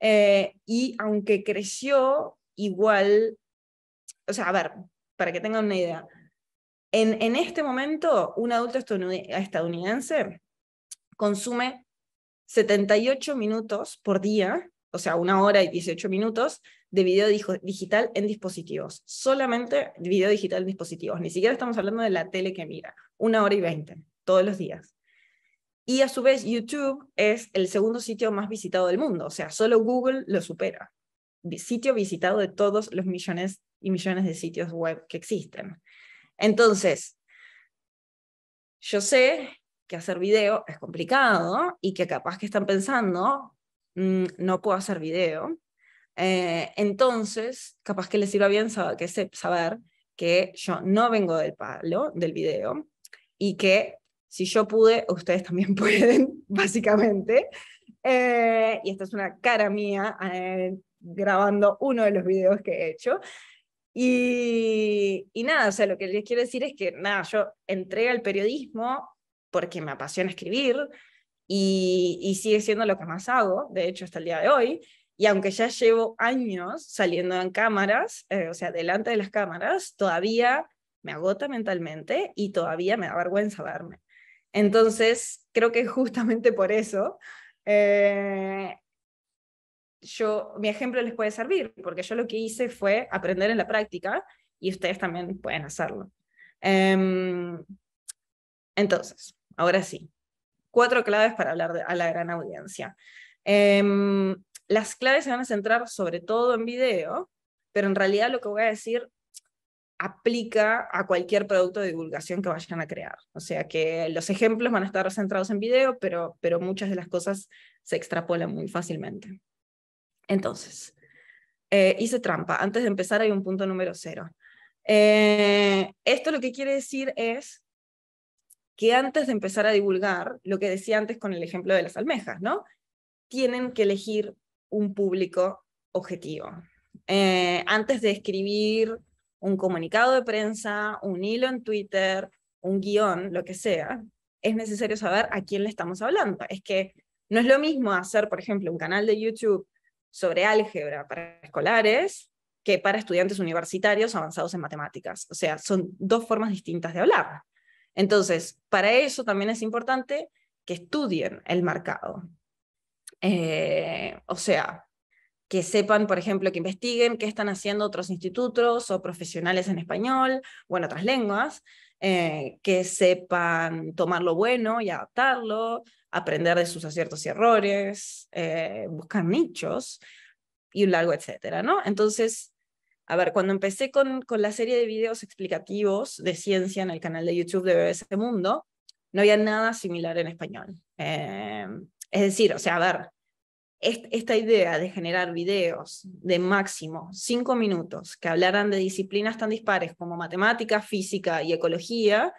Eh, y aunque creció, igual, o sea, a ver, para que tengan una idea, en, en este momento un adulto estadounidense consume 78 minutos por día, o sea, una hora y 18 minutos de video digital en dispositivos. Solamente video digital en dispositivos. Ni siquiera estamos hablando de la tele que mira. Una hora y veinte, todos los días. Y a su vez, YouTube es el segundo sitio más visitado del mundo. O sea, solo Google lo supera. Sitio visitado de todos los millones y millones de sitios web que existen. Entonces, yo sé que hacer video es complicado y que capaz que están pensando, mm, no puedo hacer video, eh, entonces, capaz que les sirva bien saber que, saber que yo no vengo del palo del video y que si yo pude, ustedes también (laughs) pueden, básicamente. Eh, y esta es una cara mía eh, grabando uno de los videos que he hecho. Y, nada, o sea, lo que les quiero decir es que nada, yo entré al periodismo porque me apasiona escribir y sigue siendo lo que más hago, de hecho, hasta el día de hoy. Y aunque ya llevo años saliendo en cámaras, eh, o sea, delante de las cámaras, todavía me agota mentalmente y todavía me da vergüenza verme. Entonces, creo que justamente por eso, eh, yo, mi ejemplo les puede servir, porque yo lo que hice fue aprender en la práctica y ustedes también pueden hacerlo. Em, entonces, ahora sí, cuatro claves para hablar a la gran audiencia. Em, las claves se van a centrar sobre todo en video, pero en realidad lo que voy a decir aplica a cualquier producto de divulgación que vayan a crear. O sea que los ejemplos van a estar centrados en video, pero, pero muchas de las cosas se extrapolan muy fácilmente. Entonces, eh, hice trampa. Antes de empezar hay un punto número cero. Eh, esto lo que quiere decir es que antes de empezar a divulgar, lo que decía antes con el ejemplo de las almejas, ¿no? Tienen que elegir un público objetivo. Eh, antes de escribir un comunicado de prensa, un hilo en Twitter, un guión, lo que sea, es necesario saber a quién le estamos hablando. Es que no es lo mismo hacer, por ejemplo, un canal de YouTube sobre álgebra para escolares que para estudiantes universitarios avanzados en matemáticas. O sea, son dos formas distintas de hablar. Entonces, para eso también es importante que estudien el mercado, eh, o sea, que sepan, por ejemplo, que investiguen qué están haciendo otros institutos o profesionales en español o en otras lenguas, eh, que sepan tomar lo bueno y adaptarlo, aprender de sus aciertos y errores, eh, buscar nichos y un largo etcétera, ¿no? Entonces, a ver, cuando empecé con, con la serie de videos explicativos de ciencia en el canal de YouTube de BBC Mundo, no había nada similar en español. Es decir, o sea, a ver, esta idea de generar videos de máximo cinco minutos que hablaran de disciplinas tan dispares como matemática, física y ecología,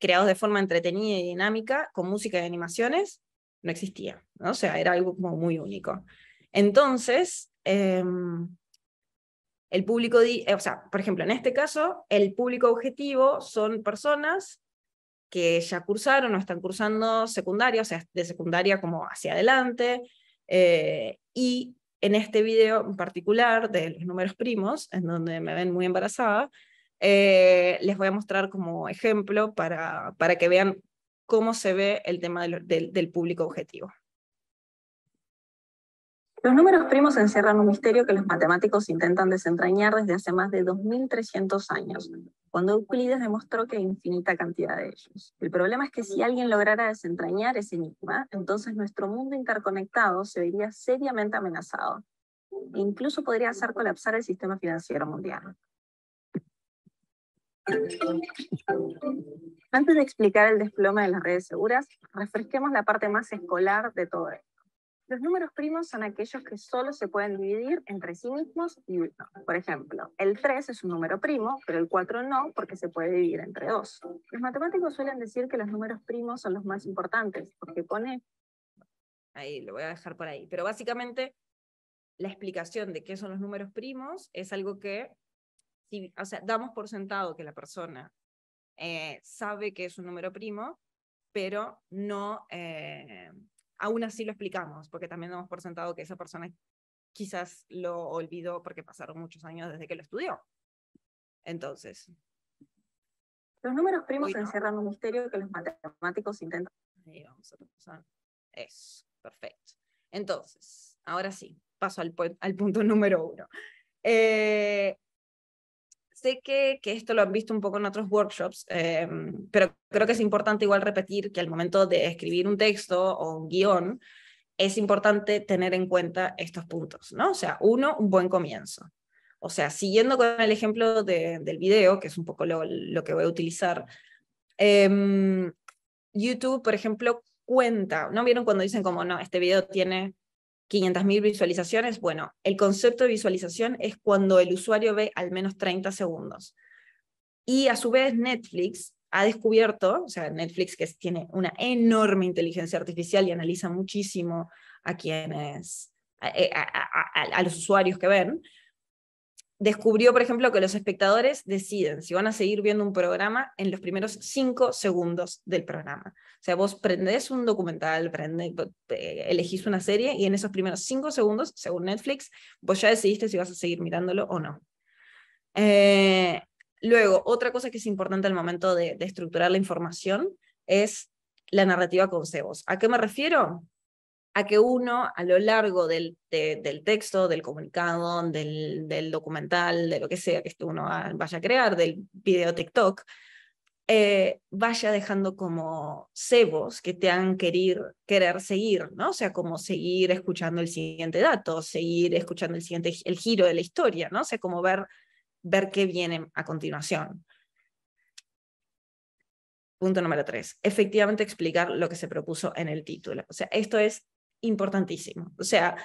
creados de forma entretenida y dinámica, con música y animaciones, no existía. O sea, era algo como muy único. Entonces, em, el público, eh, o sea, por ejemplo, en este caso, el público objetivo son personas que ya cursaron o están cursando secundaria, o sea, de secundaria como hacia adelante. Eh, y en este video en particular de los números primos, en donde me ven muy embarazada, eh, les voy a mostrar como ejemplo para, para que vean cómo se ve el tema del público objetivo. Los números primos encierran un misterio que los matemáticos intentan desentrañar desde hace más de 2.300 años, cuando Euclides demostró que hay infinita cantidad de ellos. El problema es que si alguien lograra desentrañar ese enigma, entonces nuestro mundo interconectado se vería seriamente amenazado e incluso podría hacer colapsar el sistema financiero mundial. Antes de explicar el desplome de las redes seguras, refresquemos la parte más escolar de todo esto. Los números primos son aquellos que solo se pueden dividir entre sí mismos y uno. Por ejemplo, el 3 es un número primo, pero el 4 no, porque se puede dividir entre dos. Los matemáticos suelen decir que los números primos son los más importantes, porque pone... Ahí, lo voy a dejar por ahí. Pero básicamente, la explicación de qué son los números primos es algo que, si, o sea, damos por sentado que la persona eh, sabe que es un número primo, pero no... Eh, aún así lo explicamos, porque también hemos presentado que esa persona quizás lo olvidó porque pasaron muchos años desde que lo estudió. Entonces. Los números primos encierran un misterio que los matemáticos intentan. Ahí vamos a Eso, perfecto. Entonces, ahora sí, paso al, punto (laughs) número uno. Eh, sé que, esto lo han visto un poco en otros workshops, eh, pero creo que es importante igual repetir que al momento de escribir un texto o un guión, es importante tener en cuenta estos puntos, ¿no? O sea, uno, un buen comienzo. O sea, siguiendo con el ejemplo del video, que es un poco lo, que voy a utilizar, em, YouTube, por ejemplo, cuenta, ¿no vieron cuando dicen como, no, este video tiene 500.000 visualizaciones. Bueno, el concepto de visualización es cuando el usuario ve al menos 30 segundos. Y a su vez Netflix ha descubierto, o sea, Netflix que tiene una enorme inteligencia artificial y analiza muchísimo a quienes, eh, los usuarios que ven, descubrió, por ejemplo, que los espectadores deciden si van a seguir viendo un programa en los primeros cinco segundos del programa. O sea, vos prendés un documental, elegís una serie y en esos primeros cinco segundos, según Netflix, vos ya decidiste si vas a seguir mirándolo o no. Eh, luego, otra cosa que es importante al momento de, estructurar la información es la narrativa con cebos. ¿A qué me refiero? a que uno a lo largo del, texto, del comunicado, del, del, documental, de lo que sea que este uno vaya a crear, del video TikTok, eh, vaya dejando como cebos que te han querer, querer seguir, ¿no? O sea, como seguir escuchando el siguiente dato, seguir escuchando el siguiente el giro de la historia, ¿no? O sea, como ver, ver qué viene a continuación. Punto número tres, efectivamente explicar lo que se propuso en el título. O sea, esto es importantísimo. O sea,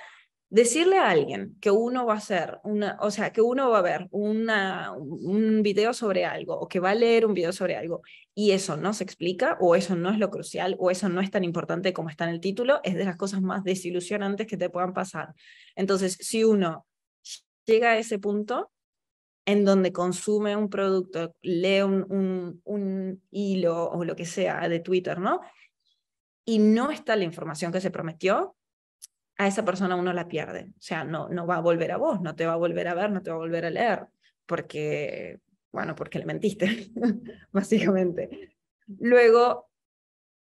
decirle a alguien que uno va a hacer una, o sea, que uno va a ver una, un video sobre algo o que va a leer un video sobre algo y eso no se explica o eso no es lo crucial o eso no es tan importante como está en el título, es de las cosas más desilusionantes que te puedan pasar. Entonces, si uno llega a ese punto en donde consume un producto, lee un, un, un hilo o lo que sea de Twitter, ¿no? y no está la información que se prometió, a esa persona uno la pierde. O sea, no, no va a volver a vos, no te va a volver a ver, no te va a volver a leer, porque, bueno, porque le mentiste, (laughs) básicamente. Luego,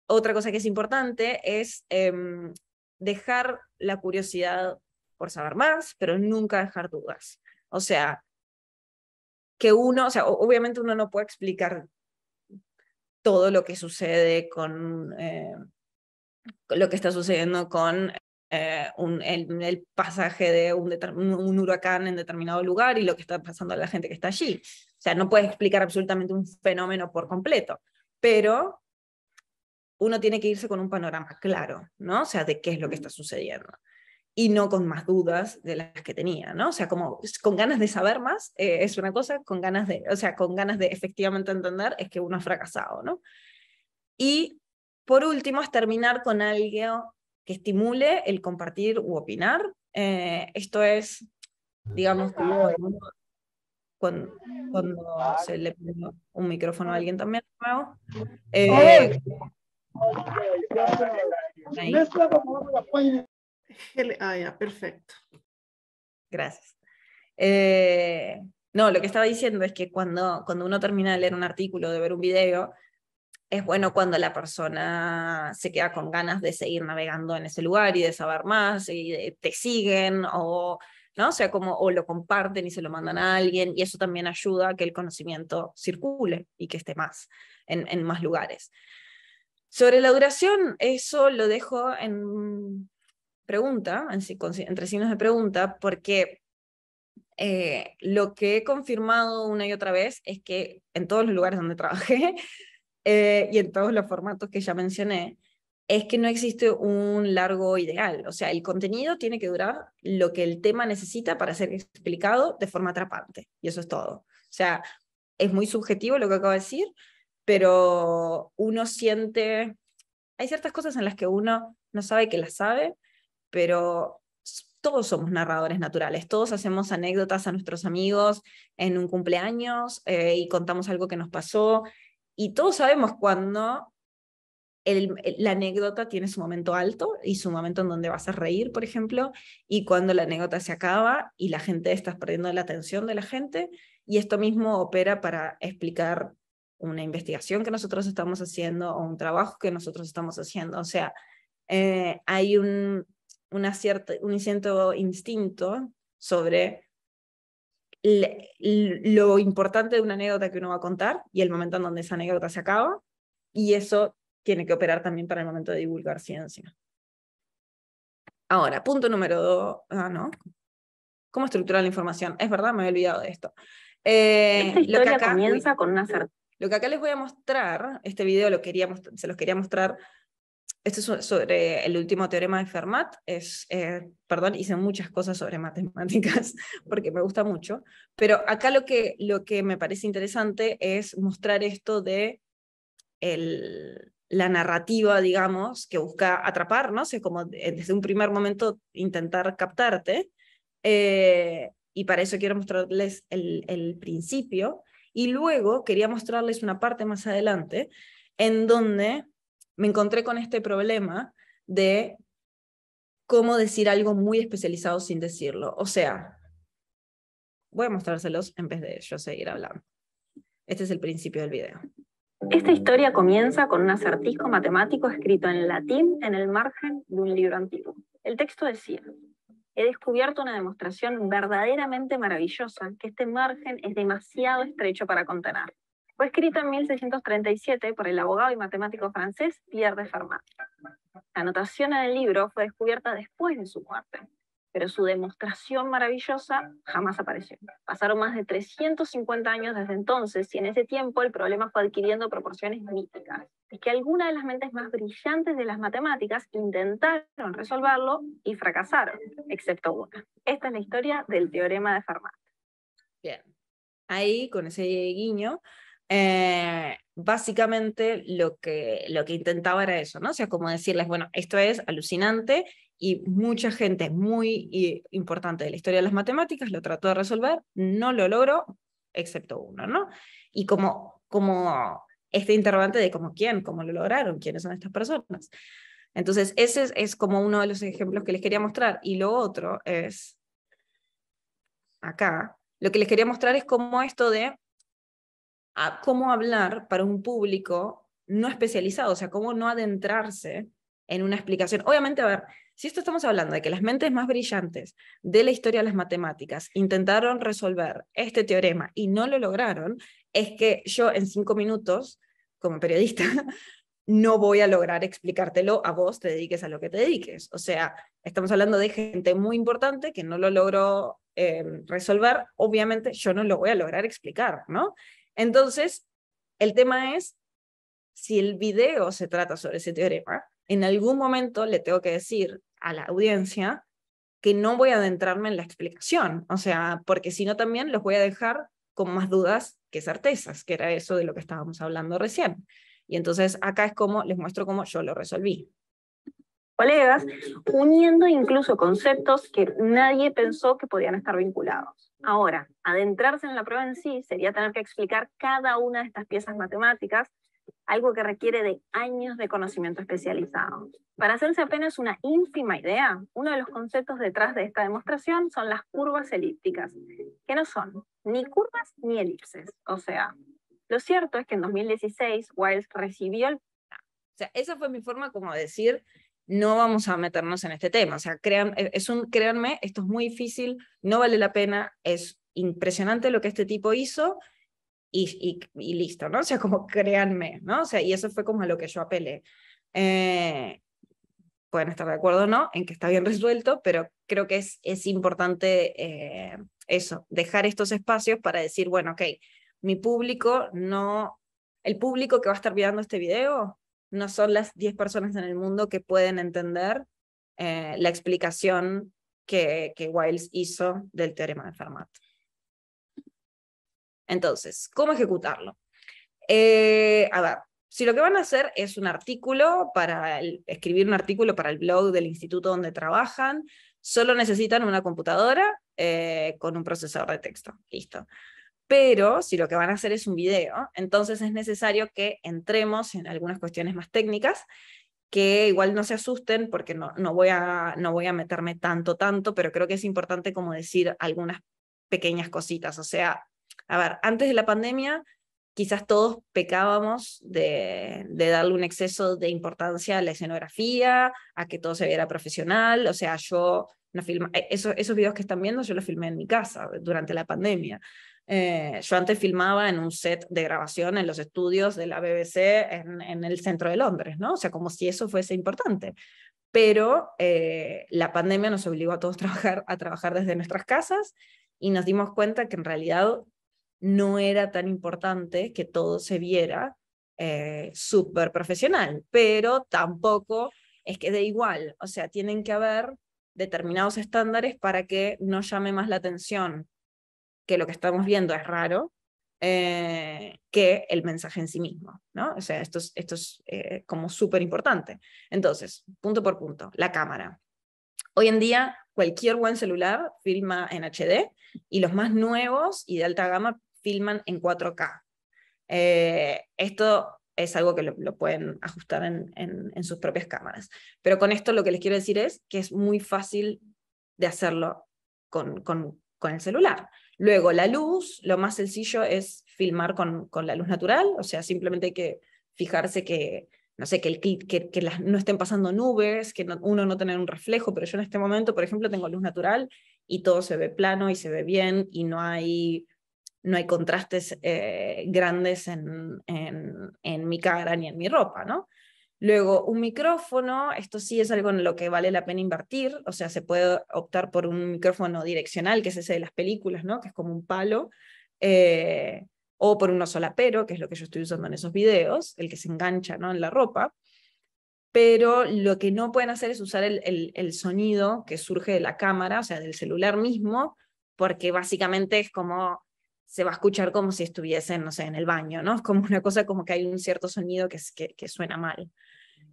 otra cosa que es importante es em, dejar la curiosidad por saber más, pero nunca dejar dudas. O sea, que uno, o sea, obviamente uno no puede explicar todo lo que sucede con... Em, lo que está sucediendo con eh, el, pasaje de un, huracán en determinado lugar y lo que está pasando a la gente que está allí. O sea, no puedes explicar absolutamente un fenómeno por completo, pero uno tiene que irse con un panorama claro, ¿no? O sea, de qué es lo que está sucediendo y no con más dudas de las que tenía, ¿no? O sea, como con ganas de saber más eh, es una cosa, con ganas de, o sea, con ganas de efectivamente entender es que uno ha fracasado, ¿no? Y por último, es terminar con algo que estimule el compartir u opinar. Eh, esto es, digamos, cuando, cuando, se le pone un micrófono a alguien también Eh, ah, perfecto. Gracias. Eh, no, lo que estaba diciendo es que cuando, cuando uno termina de leer un artículo, de ver un video, es bueno cuando la persona se queda con ganas de seguir navegando en ese lugar y de saber más, y te siguen o, ¿no? O sea, como o lo comparten y se lo mandan a alguien y eso también ayuda a que el conocimiento circule y que esté más en, más lugares. Sobre la duración, eso lo dejo en pregunta, entre signos de pregunta, porque eh, lo que he confirmado una y otra vez es que en todos los lugares donde trabajé, eh, y en todos los formatos que ya mencioné, es que no existe un largo ideal. O sea, el contenido tiene que durar lo que el tema necesita para ser explicado de forma atrapante. Y eso es todo. O sea, es muy subjetivo lo que acabo de decir, pero uno siente... Hay ciertas cosas en las que uno no sabe que las sabe, pero todos somos narradores naturales, todos hacemos anécdotas a nuestros amigos en un cumpleaños eh, y contamos algo que nos pasó y todos sabemos cuando la anécdota tiene su momento alto y su momento en donde vas a reír, por ejemplo, y cuando la anécdota se acaba y la gente estás perdiendo la atención de la gente. Y esto mismo opera para explicar una investigación que nosotros estamos haciendo o un trabajo que nosotros estamos haciendo. O sea, eh, hay un, una un cierto instinto sobre lo importante de una anécdota que uno va a contar y el momento en donde esa anécdota se acaba, y eso tiene que operar también para el momento de divulgar ciencia. Ahora, punto número dos, ah, ¿no? ¿Cómo estructurar la información? Es verdad, me había olvidado de esto. Eh, lo que acá, comienza con Lo que acá les voy a mostrar, este video lo se los quería mostrar esto es sobre el último teorema de Fermat. Es, eh, perdón, hice muchas cosas sobre matemáticas (laughs) porque me gusta mucho, pero acá lo que, lo que me parece interesante es mostrar esto de el, la narrativa, digamos, que busca atraparnos, ¿no? como desde un primer momento intentar captarte. Eh, y para eso quiero mostrarles el, el principio. Y luego quería mostrarles una parte más adelante en donde me encontré con este problema de cómo decir algo muy especializado sin decirlo. O sea, voy a mostrárselos en vez de yo seguir hablando. Este es el principio del video. Esta historia comienza con un acertijo matemático escrito en latín en el margen de un libro antiguo. El texto decía, he descubierto una demostración verdaderamente maravillosa que este margen es demasiado estrecho para contener. Fue escrita en 1637 por el abogado y matemático francés Pierre de Fermat. La anotación en el libro fue descubierta después de su muerte, pero su demostración maravillosa jamás apareció. Pasaron más de 350 años desde entonces y en ese tiempo el problema fue adquiriendo proporciones míticas. Es que algunas de las mentes más brillantes de las matemáticas intentaron resolverlo y fracasaron, excepto una. Esta es la historia del teorema de Fermat. Bien. Ahí, con ese guiño, eh, básicamente lo que, lo que intentaba era eso, ¿no? O sea, como decirles, bueno, esto es alucinante y mucha gente muy importante de la historia de las matemáticas lo trató de resolver, no lo logró, excepto uno, ¿no? Y como, como este interrogante de como quién, cómo lo lograron, quiénes son estas personas. Entonces, ese es, es, como uno de los ejemplos que les quería mostrar. Y lo otro es, acá, lo que les quería mostrar es como esto de a cómo hablar para un público no especializado, o sea, cómo no adentrarse en una explicación. Obviamente, a ver, si esto estamos hablando de que las mentes más brillantes de la historia de las matemáticas intentaron resolver este teorema y no lo lograron, es que yo en cinco minutos, como periodista, (laughs) no voy a lograr explicártelo a vos, te dediques a lo que te dediques. O sea, estamos hablando de gente muy importante que no lo logró eh, resolver, obviamente yo no lo voy a lograr explicar, ¿no? Entonces, el tema es, si el video se trata sobre ese teorema, en algún momento le tengo que decir a la audiencia que no voy a adentrarme en la explicación, o sea, porque si no también los voy a dejar con más dudas que certezas, que era eso de lo que estábamos hablando recién. Y entonces acá es como les muestro cómo yo lo resolví. Colegas, uniendo incluso conceptos que nadie pensó que podían estar vinculados. Ahora, adentrarse en la prueba en sí sería tener que explicar cada una de estas piezas matemáticas, algo que requiere de años de conocimiento especializado. Para hacerse apenas una ínfima idea, uno de los conceptos detrás de esta demostración son las curvas elípticas, que no son ni curvas ni elipses. O sea, lo cierto es que en 2016 Wiles recibió el... O sea, esa fue mi forma como decir, no vamos a meternos en este tema. O sea, crean, e, es un, créanme, esto es muy difícil, no vale la pena, es impresionante lo que este tipo hizo y, y, listo, ¿no? O sea, como créanme, ¿no? O sea, y eso fue como a lo que yo apelé. Eh, pueden estar de acuerdo o no en que está bien resuelto, pero creo que es, es importante eh, eso, dejar estos espacios para decir, bueno, ok, mi público no, el público que va a estar viendo este video no son las 10 personas en el mundo que pueden entender eh, la explicación que, Wiles hizo del teorema de Fermat. Entonces, ¿cómo ejecutarlo? Eh, a ver, si lo que van a hacer es un artículo para escribir un artículo para el blog del instituto donde trabajan, solo necesitan una computadora eh, con un procesador de texto. Listo pero si lo que van a hacer es un video, entonces es necesario que entremos en algunas cuestiones más técnicas, que igual no se asusten porque no, voy, a, no voy a meterme tanto, tanto, pero creo que es importante como decir algunas pequeñas cositas. O sea, a ver, antes de la pandemia quizás todos pecábamos de, darle un exceso de importancia a la escenografía, a que todo se viera profesional, o sea, yo... Eh, esos, esos videos que están viendo yo los filmé en mi casa durante la pandemia. Eh, yo antes filmaba en un set de grabación en los estudios de la BBC en, el centro de Londres, ¿no? O sea, como si eso fuese importante. Pero eh, la pandemia nos obligó a todos (laughs) a trabajar desde nuestras casas y nos dimos cuenta que en realidad no era tan importante que todo se viera eh, súper profesional, pero tampoco es que de igual, o sea, tienen que haber determinados estándares para que no llame más la atención que lo que estamos viendo es raro, eh, que el mensaje en sí mismo, ¿no? O sea, esto es, esto es eh, como súper importante. Entonces, punto por punto, la cámara. Hoy en día, cualquier buen celular filma en HD y los más nuevos y de alta gama filman en 4K. Eh, esto es algo que lo, pueden ajustar en, en, en sus propias cámaras. Pero con esto lo que les quiero decir es que es muy fácil de hacerlo con, con, con el celular. Luego, la luz, lo más sencillo es filmar con, la luz natural, o sea, simplemente hay que fijarse que, no sé, que, el, que, que las, no estén pasando nubes, que uno no tenga un reflejo, pero yo en este momento, por ejemplo, tengo luz natural y todo se ve plano y se ve bien y no hay, no hay contrastes eh, grandes en, en, en, mi cara ni en mi ropa, ¿no? Luego, un micrófono, esto sí es algo en lo que vale la pena invertir, o sea, se puede optar por un micrófono direccional, que es ese de las películas, Que es como un palo, eh, o por uno solapero, que es lo que yo estoy usando en esos videos, el que se engancha, En la ropa. Pero lo que no pueden hacer es usar el, sonido que surge de la cámara, o sea, del celular mismo, porque básicamente es como se va a escuchar como si estuviesen, no sé, en el baño, Es como una cosa como que hay un cierto sonido que suena mal.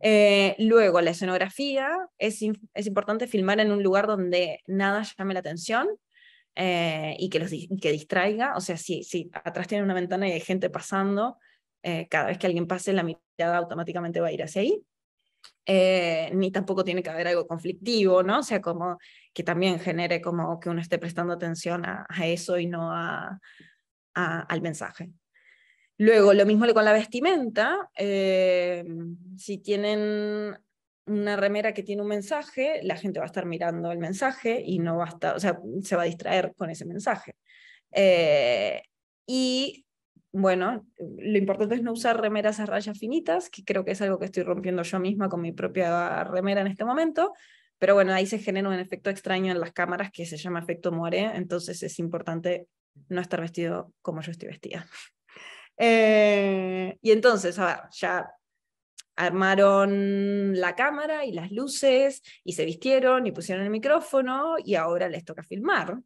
Eh, luego, la escenografía, es, importante filmar en un lugar donde nada llame la atención eh, y que, los, que distraiga, o sea, si, si atrás tiene una ventana y hay gente pasando, eh, cada vez que alguien pase la mirada automáticamente va a ir hacia ahí. ni tampoco tiene que haber algo conflictivo, ¿no? O sea, como que también genere como que uno esté prestando atención a, eso y no a, al mensaje. Luego, lo mismo con la vestimenta, eh, si tienen una remera que tiene un mensaje, la gente va a estar mirando el mensaje y no va a estar, o sea, se va a distraer con ese mensaje. Eh, y bueno, lo importante es no usar remeras a rayas finitas, que creo que es algo que estoy rompiendo yo misma con mi propia remera en este momento, pero bueno, ahí se genera un efecto extraño en las cámaras que se llama efecto moiré, entonces es importante no estar vestido como yo estoy vestida. Eh, y entonces, a ver, ya armaron la cámara y las luces y se vistieron y pusieron el micrófono y ahora les toca filmar.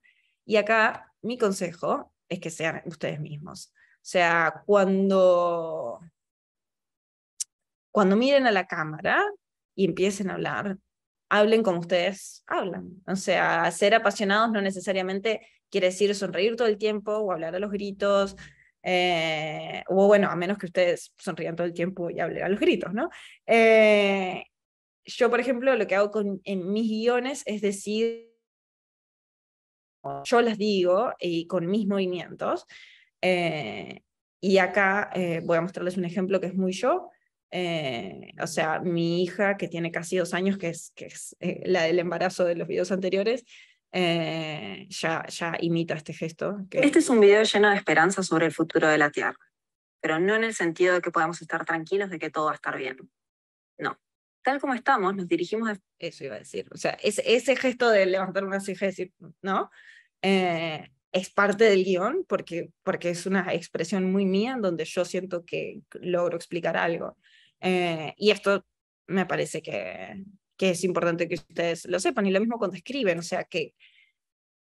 Y acá mi consejo es que sean ustedes mismos. O sea, cuando, cuando miren a la cámara y empiecen a hablar, hablen como ustedes hablan. O sea, ser apasionados no necesariamente quiere decir sonreír todo el tiempo o hablar a los gritos. Eh, o bueno, a menos que ustedes sonrían todo el tiempo y hablen a los gritos, ¿no? Eh, yo, por ejemplo, lo que hago con, en mis guiones es decir, yo las digo y con mis movimientos. Eh, y acá voy a mostrarles un ejemplo que es muy yo. o sea, mi hija, que tiene casi dos años, que es, que es la del embarazo de los videos anteriores, eh, ya, ya imita este gesto. Que... Este es un video lleno de esperanza sobre el futuro de la Tierra, pero no en el sentido de que podamos estar tranquilos de que todo va a estar bien. No. Tal como estamos, nos dirigimos Eso iba a decir. O sea, ese gesto de levantar una y decir, ¿no? Eh, es parte del guión porque, porque es una expresión muy mía en donde yo siento que logro explicar algo. Eh, y esto me parece que, que es importante que ustedes lo sepan. Y lo mismo cuando escriben, o sea, que,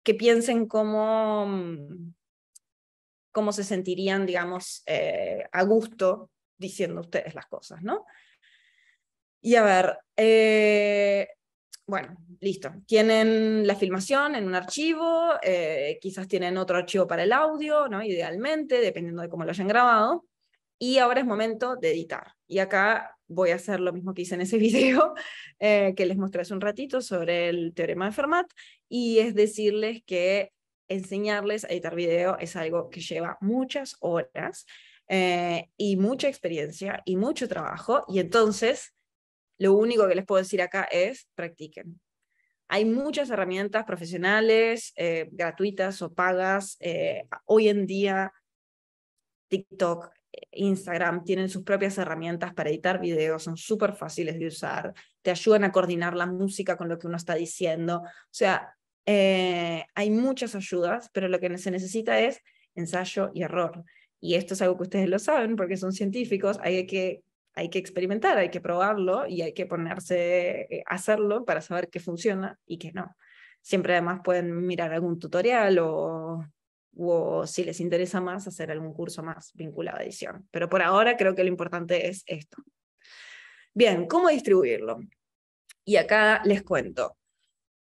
que piensen cómo, mm, cómo se sentirían, digamos, eh, a gusto diciendo ustedes las cosas, ¿no? Y a ver, eh, bueno, listo. Tienen la filmación en un archivo, eh, quizás tienen otro archivo para el audio, ¿no? Idealmente, dependiendo de cómo lo hayan grabado. Y ahora es momento de editar. Y acá voy a hacer lo mismo que hice en ese (laughs) video eh, que les mostré hace un ratito sobre el teorema de Fermat, y es decirles que enseñarles a editar video es algo que lleva muchas horas eh, y mucha experiencia y mucho trabajo, y entonces lo único que les puedo decir acá es practiquen. Hay muchas herramientas profesionales, eh, gratuitas o pagas, hoy en día TikTok, Instagram, tienen sus propias herramientas para editar videos, son súper fáciles de usar, te ayudan a coordinar la música con lo que uno está diciendo. O sea, eh, hay muchas ayudas, pero lo que se necesita es ensayo y error. Y esto es algo que ustedes lo saben porque son científicos, hay que, hay que experimentar, hay que probarlo y hay que ponerse, eh, a hacerlo para saber qué funciona y qué no. Siempre además pueden mirar algún tutorial o o si les interesa más hacer algún curso más vinculado a edición. Pero por ahora creo que lo importante es esto. Bien, ¿cómo distribuirlo? Y acá les cuento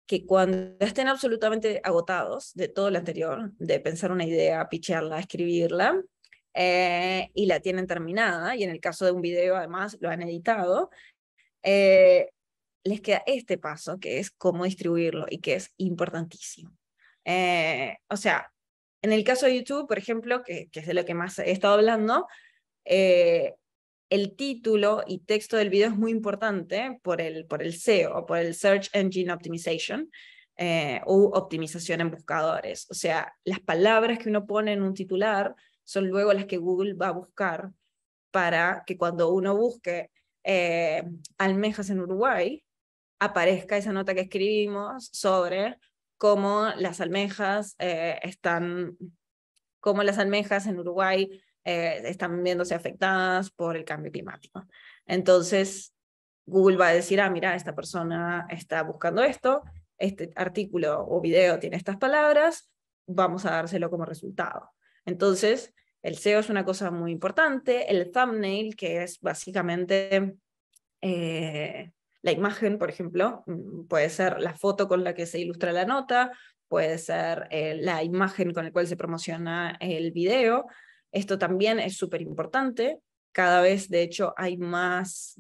que cuando estén absolutamente agotados de todo lo anterior, de pensar una idea, pichearla, escribirla, eh, y la tienen terminada, y en el caso de un video además lo han editado, eh, les queda este paso que es cómo distribuirlo y que es importantísimo. Eh, o sea, en el caso de YouTube, por ejemplo, que, que es de lo que más he estado hablando, eh, el título y texto del video es muy importante por el, por el SEO, por el Search Engine Optimization eh, o optimización en buscadores. O sea, las palabras que uno pone en un titular son luego las que Google va a buscar para que cuando uno busque eh, almejas en Uruguay, aparezca esa nota que escribimos sobre cómo las almejas eh, están, las almejas en Uruguay eh, están viéndose afectadas por el cambio climático. Entonces, Google va a decir, ah, mira, esta persona está buscando esto, este artículo o video tiene estas palabras, vamos a dárselo como resultado. Entonces, el SEO es una cosa muy importante, el thumbnail, que es básicamente eh, la imagen, por ejemplo, mm, puede ser la foto con la que se ilustra la nota, puede ser eh, la imagen con la cual se promociona el video. Esto también es súper importante. Cada vez, de hecho, hay más,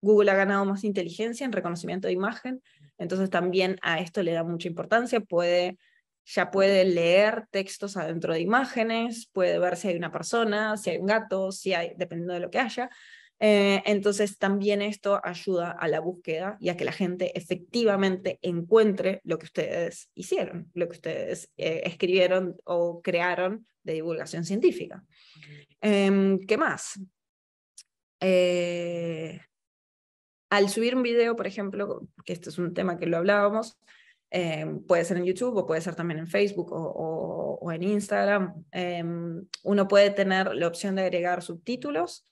Google ha ganado más inteligencia en reconocimiento de imagen, entonces también a esto le da mucha importancia. Puede, ya puede leer textos adentro de imágenes, puede ver si hay una persona, si hay un gato, si hay, dependiendo de lo que haya. Eh, entonces también esto ayuda a la búsqueda y a que la gente efectivamente encuentre lo que ustedes hicieron, lo que ustedes eh, escribieron o crearon de divulgación científica. Em, ¿Qué más? Eh, al subir un video, por ejemplo, que este es un tema que lo hablábamos, em, puede ser en YouTube o puede ser también en Facebook o, en Instagram. Em, uno puede tener la opción de agregar subtítulos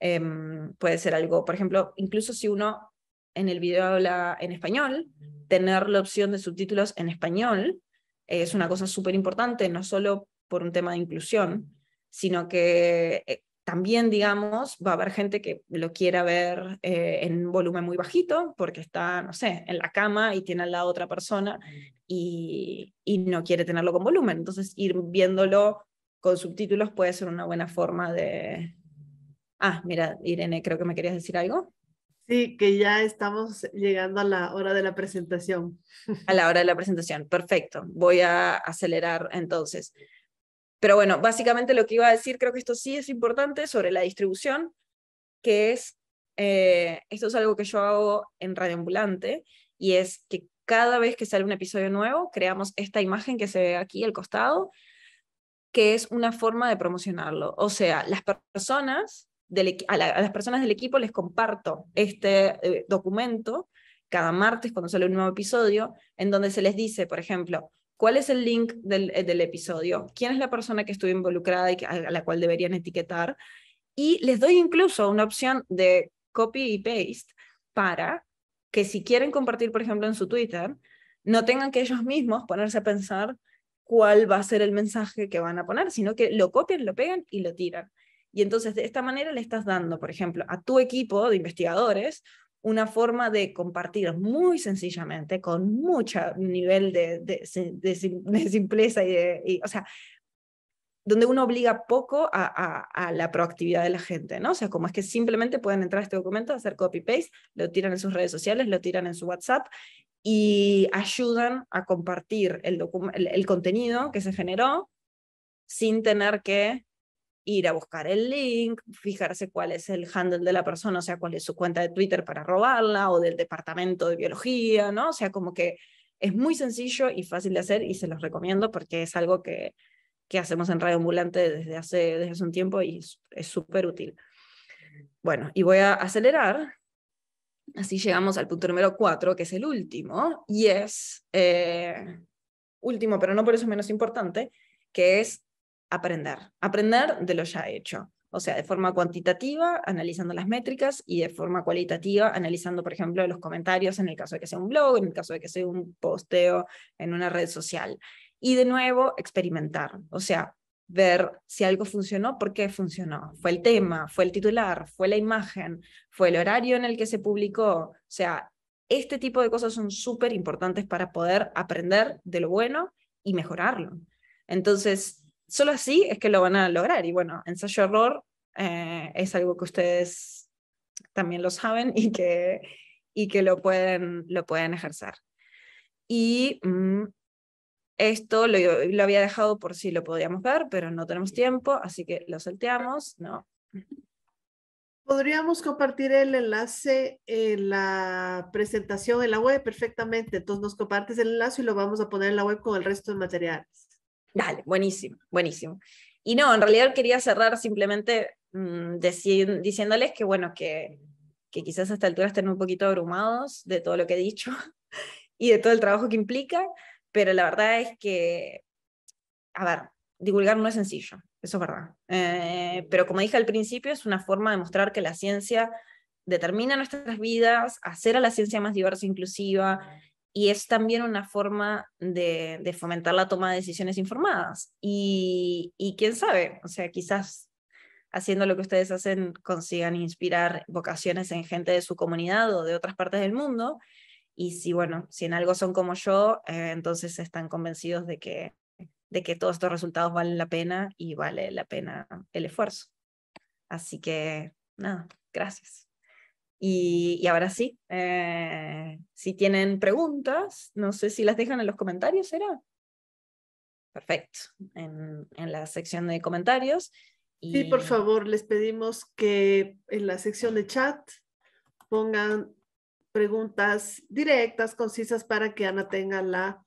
Em, puede ser algo, por ejemplo, incluso si uno en el video habla en español, tener la opción de subtítulos en español es una cosa súper importante, no solo por un tema de inclusión, sino que eh, también, digamos, va a haber gente que lo quiera ver eh, en volumen muy bajito porque está, no sé, en la cama y tiene al lado otra persona y no quiere tenerlo con volumen. Entonces, ir viéndolo con subtítulos puede ser una buena forma de, Ah, mira, Irene, creo que me querías decir algo. Sí, que ya estamos llegando a la hora de la presentación. A la hora de la presentación, perfecto. Voy a acelerar entonces. Pero bueno, básicamente lo que iba a decir, creo que esto sí es importante sobre la distribución, que es, eh, esto es algo que yo hago en Radio Ambulante, y es que cada vez que sale un episodio nuevo, creamos esta imagen que se ve aquí al costado, que es una forma de promocionarlo. O sea, las personas a, las personas del equipo les comparto este eh, documento cada martes cuando sale un nuevo episodio, en donde se les dice, por ejemplo, cuál es el link del, eh, del episodio, quién es la persona que estuvo involucrada y a la cual deberían etiquetar, y les doy incluso una opción de copy y paste para que si quieren compartir, por ejemplo, en su Twitter, no tengan que ellos mismos ponerse a pensar cuál va a ser el mensaje que van a poner, sino que lo copian, lo pegan y lo tiran. Y entonces de esta manera le estás dando, por ejemplo, a tu equipo de investigadores una forma de compartir muy sencillamente, con mucho nivel de, (laughs) simpleza y, o sea, donde uno obliga poco a, la proactividad de la gente, ¿no? O sea, como es que simplemente pueden entrar a este documento, hacer copy-paste, lo tiran en sus redes sociales, lo tiran en su WhatsApp y ayudan a compartir el contenido que se generó sin tener que ir a buscar el link, fijarse cuál es el handle de la persona, o sea, cuál es su cuenta de Twitter para robarla o del departamento de biología, ¿no? O sea, como que es muy sencillo y fácil de hacer y se los recomiendo porque es algo que, que hacemos en Radio Ambulante desde hace, desde hace un tiempo y es súper útil. Bueno, y voy a acelerar. Así llegamos al punto número cuatro, que es el último, y es, eh, último, pero no por eso menos importante, que es aprender, aprender de lo ya hecho. O sea, de forma cuantitativa, analizando las métricas y de forma cualitativa, analizando, por ejemplo, los comentarios en el caso de que sea un blog, en el caso de que sea un posteo en una red social. Y de nuevo, experimentar. O sea, ver si algo funcionó, por qué funcionó. Fue el tema, fue el titular, fue la imagen, fue el horario en el que se publicó. O sea, este tipo de cosas son súper importantes para poder aprender de lo bueno y mejorarlo. Entonces, solo así es que lo van a lograr. Y bueno, ensayo-error eh, es algo que ustedes también lo saben y que, y que lo, pueden, lo pueden ejercer. Y mm, esto lo, había dejado por si lo podíamos ver, pero no tenemos tiempo, así que lo salteamos, ¿no? Podríamos compartir el enlace en la presentación en la web perfectamente. Entonces nos compartes el enlace y lo vamos a poner en la web con el resto de materiales. Dale, buenísimo, buenísimo. Y no, en realidad quería cerrar simplemente mm, diciéndoles que, bueno, que, quizás a esta altura estén un poquito abrumados de todo lo que he dicho (laughs) y de todo el trabajo que implica, pero la verdad es que, a ver, divulgar no es sencillo, eso es verdad. Eh, pero como dije al principio, es una forma de mostrar que la ciencia determina nuestras vidas, hacer a la ciencia más diversa e inclusiva, y es también una forma de, fomentar la toma de decisiones informadas. Y, quién sabe, o sea, quizás haciendo lo que ustedes hacen consigan inspirar vocaciones en gente de su comunidad o de otras partes del mundo. Y si, bueno, si en algo son como yo, eh, entonces están convencidos de que, de que todos estos resultados valen la pena y vale la pena el esfuerzo. Así que, nada, gracias. Y, ahora sí, eh, si tienen preguntas, no sé si las dejan en los comentarios, ¿será? Perfecto, en, la sección de comentarios. Y... Sí, por favor, les pedimos que en la sección de chat pongan preguntas directas, concisas, para que Ana tenga la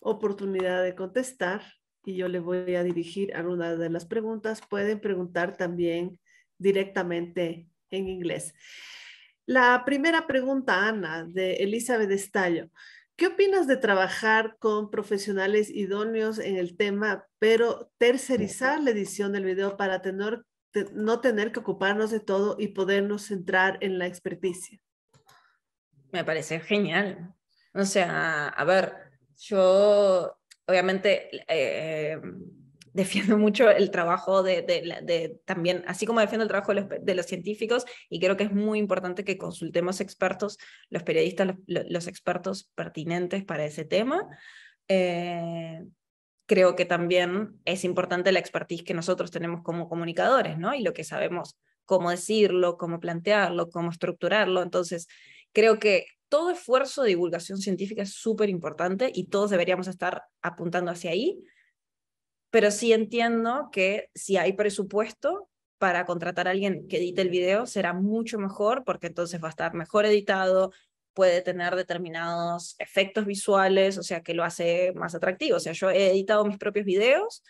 oportunidad de contestar y yo le voy a dirigir a una de las preguntas. Pueden preguntar también directamente en inglés. La primera pregunta, Ana, de Elizabeth Estallo. ¿Qué opinas de trabajar con profesionales idóneos en el tema, pero tercerizar la edición del video para tener, no tener que ocuparnos de todo y podernos centrar en la experticia? Me parece genial. O sea, a ver, yo obviamente eh, defiendo mucho el trabajo de, también, así como defiendo el trabajo de los, científicos, y creo que es muy importante que consultemos expertos, los periodistas, los, expertos pertinentes para ese tema. Eh, creo que también es importante la expertise que nosotros tenemos como comunicadores, ¿no? Y lo que sabemos cómo decirlo, cómo plantearlo, cómo estructurarlo. Entonces, creo que todo esfuerzo de divulgación científica es súper importante y todos deberíamos estar apuntando hacia ahí pero sí entiendo que si hay presupuesto para contratar a alguien que edite el video, será mucho mejor porque entonces va a estar mejor editado, puede tener determinados efectos visuales, o sea, que lo hace más atractivo. O sea, yo he editado mis propios videos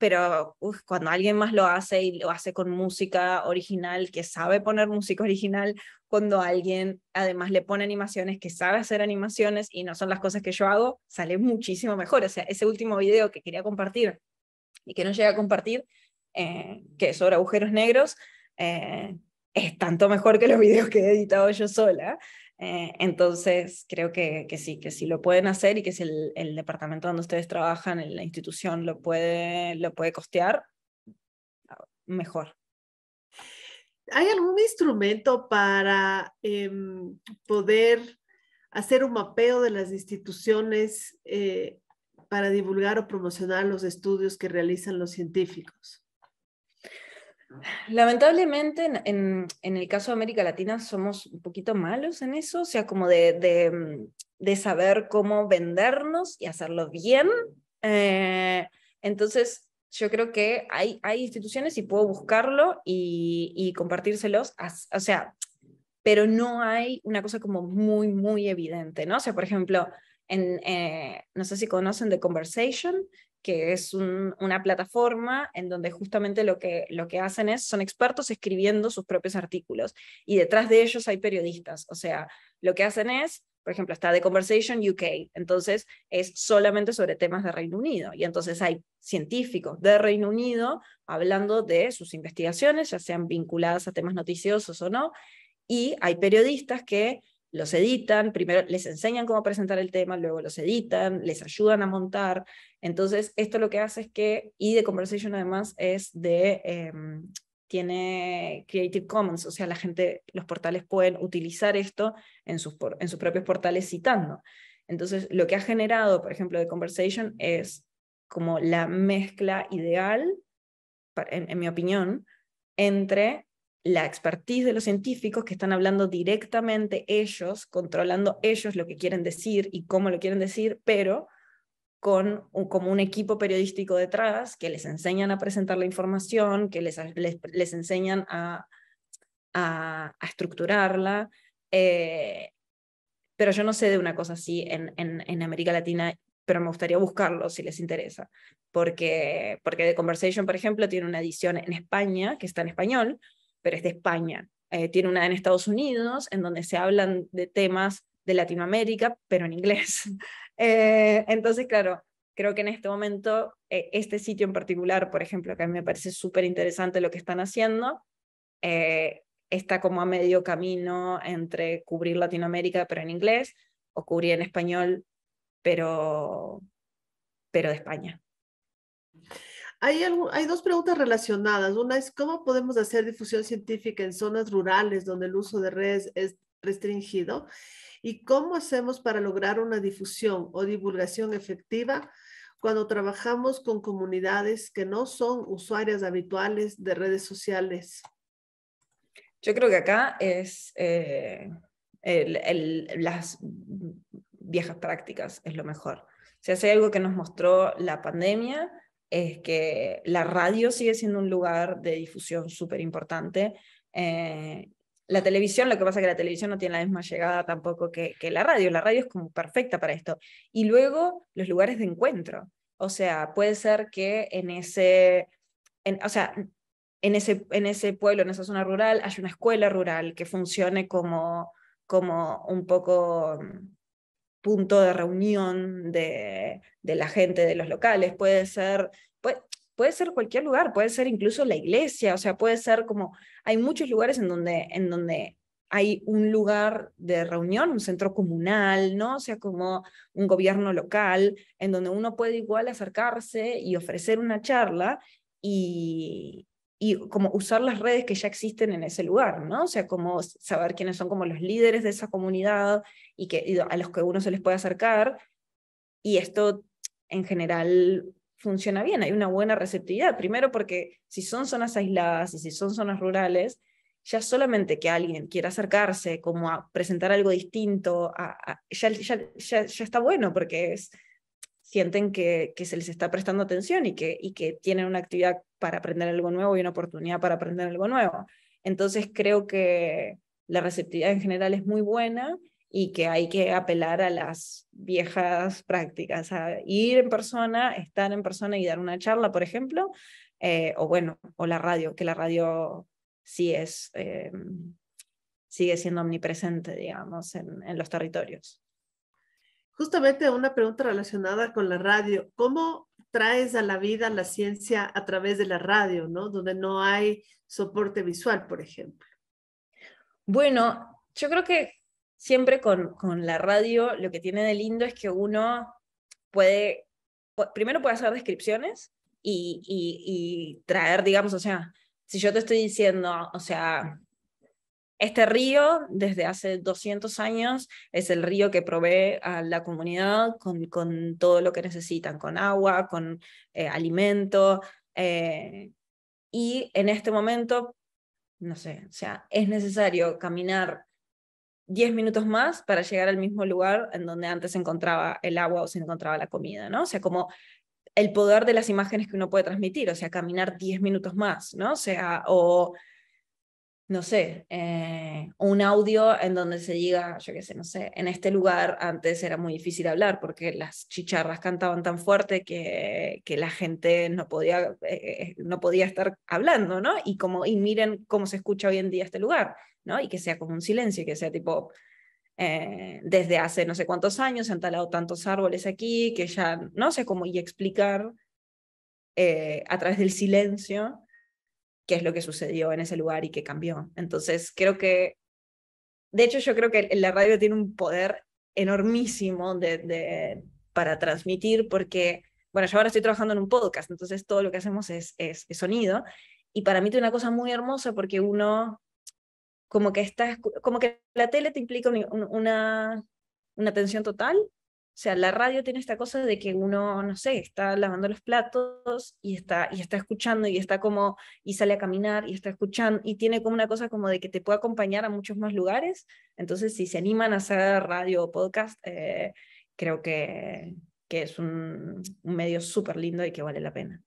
pero cuando alguien más lo hace y lo hace con música original, que sabe poner música original, cuando alguien además le pone animaciones, que sabe hacer animaciones y no son las cosas que yo hago, sale muchísimo mejor. O sea, ese último video que quería compartir y que no llegué a compartir, eh, que es sobre agujeros negros, eh, es tanto mejor que los (laughs) videos que he editado yo sola. Eh, entonces, creo que, sí, que si lo pueden hacer y que si el, departamento donde ustedes trabajan, en la institución, lo puede, lo puede costear, mejor. ¿Hay algún instrumento para em, poder hacer un mapeo de las instituciones eh, para divulgar o promocionar los estudios que realizan los científicos? Lamentablemente, en, el caso de América Latina somos un poquito malos en eso, o sea, como de, mm, saber cómo vendernos y hacerlo bien. Eh, entonces, yo creo que hay, instituciones y puedo buscarlo y, compartírselos, o sea, pero no hay una cosa como muy, muy evidente, ¿no? O sea, por ejemplo, en, eh, no sé si conocen The Conversation, que es una plataforma en donde justamente lo que, lo que hacen es, son expertos escribiendo sus propios artículos y detrás de ellos hay periodistas, o sea, lo que hacen es, por ejemplo, está The Conversation UK, entonces es solamente sobre temas de Reino Unido y entonces hay científicos de Reino Unido hablando de sus investigaciones, ya sean vinculadas a temas noticiosos o no, y hay periodistas que los editan, primero les enseñan cómo presentar el tema, luego los editan, les ayudan a montar. Entonces, esto lo que hace es que, y The Conversation además es de, em, tiene Creative Commons, o sea, la gente, los portales pueden utilizar esto en sus, en sus propios portales citando. Entonces, lo que ha generado, por ejemplo, de Conversation es como la mezcla ideal, en mi opinión, entre la expertise de los científicos que están hablando directamente ellos, controlando ellos lo que quieren decir y cómo lo quieren decir, pero con un, como un equipo periodístico detrás que les enseñan a presentar la información, que les, les, enseñan a, a, estructurarla. Eh, pero yo no sé de una cosa así en, en, en América Latina pero me gustaría buscarlo si les interesa, porque, porque The Conversation, por ejemplo, tiene una edición en España que está en español, pero es de España. Eh, tiene una en Estados Unidos, en donde se hablan de temas de Latinoamérica, pero en inglés. (laughs) Eh, entonces, claro, creo que en este momento, eh, este sitio en particular, por ejemplo, que a mí me parece súper interesante lo que están haciendo, está como a medio camino entre cubrir Latinoamérica, pero en inglés, o cubrir en español, pero, pero de España. Hay, dos preguntas relacionadas. Una es, ¿cómo podemos hacer difusión científica en zonas rurales donde el uso de redes es restringido? ¿Y cómo hacemos para lograr una difusión o divulgación efectiva cuando trabajamos con comunidades que no son usuarias habituales de redes sociales? Yo creo que acá es eh, las viejas prácticas, es lo mejor. O sea, si hace algo que nos mostró la pandemia, es que la radio sigue siendo un lugar de difusión súper importante. Eh, la televisión, lo que pasa es que la televisión no tiene la misma llegada tampoco que, que la radio. La radio es como perfecta para esto. Y luego los lugares de encuentro. O sea, puede ser que en ese, o sea, en ese, en ese pueblo, en esa zona rural, haya una escuela rural que funcione como, como un poco punto de reunión de, la gente de los locales, puede ser, ser cualquier lugar, puede ser incluso la iglesia, o sea, puede ser como, hay muchos lugares en donde, en donde hay un lugar de reunión, un centro comunal, ¿no? O sea, como un gobierno local, en donde uno puede igual acercarse y ofrecer una charla y, y como usar las redes que ya existen en ese lugar, ¿no? O sea, como saber quiénes son como los líderes de esa comunidad y, que, a los que uno se les puede acercar. Y esto en general funciona bien, hay una buena receptividad. Primero porque si son zonas aisladas y si son zonas rurales, ya solamente que alguien quiera acercarse, como a presentar algo distinto, ya, está bueno, porque es, sienten que, se les está prestando atención y que, y que tienen una actividad para aprender algo nuevo y una oportunidad para aprender algo nuevo. Entonces creo que la receptividad en general es muy buena y que hay que apelar a las viejas prácticas, a ir en persona, estar en persona y dar una charla, por ejemplo, eh, o bueno, o la radio, que la radio sí es, eh, sigue siendo omnipresente, digamos, en los territorios. Justamente una pregunta relacionada con la radio. ¿Cómo traes a la vida la ciencia a través de la radio, ¿no? Donde no hay soporte visual, por ejemplo. Bueno, yo creo que siempre con, la radio lo que tiene de lindo es que uno puede, primero puede hacer descripciones y, y, y traer, digamos, o sea, si yo te estoy diciendo, o sea, este río, desde hace 200 años, es el río que provee a la comunidad con, todo lo que necesitan, con agua, con eh, alimento. Eh, y en este momento, no sé, o sea, es necesario caminar 10 minutos más para llegar al mismo lugar en donde antes se encontraba el agua o se encontraba la comida, ¿no? O sea, como el poder de las imágenes que uno puede transmitir, o sea, caminar 10 minutos más, ¿no? O sea, o no sé, eh, un audio en donde se diga, yo qué sé, no sé, en este lugar antes era muy difícil hablar porque las chicharras cantaban tan fuerte que, que la gente no podía, eh, no podía estar hablando, ¿no? Y, como, y miren cómo se escucha hoy en día este lugar, ¿no? Y que sea como un silencio, que sea tipo, eh, desde hace no sé cuántos años se han talado tantos árboles aquí, que ya, no sé cómo, y explicar a través del silencio qué es lo que sucedió en ese lugar y qué cambió. Entonces, creo que, de hecho, yo creo que la radio tiene un poder enormísimo de, para transmitir porque, bueno, yo ahora estoy trabajando en un podcast, entonces todo lo que hacemos es, es, sonido. Y para mí tiene una cosa muy hermosa porque uno, como que, está, como que la tele te implica una, una, una atención total o sea, la radio tiene esta cosa de que uno, no sé, está lavando los platos y está, y está escuchando y está como, y sale a caminar y está escuchando, y tiene como una cosa como de que te puede acompañar a muchos más lugares. Entonces, si se animan a hacer radio o podcast, eh, creo que, es un, medio súper lindo y que vale la pena.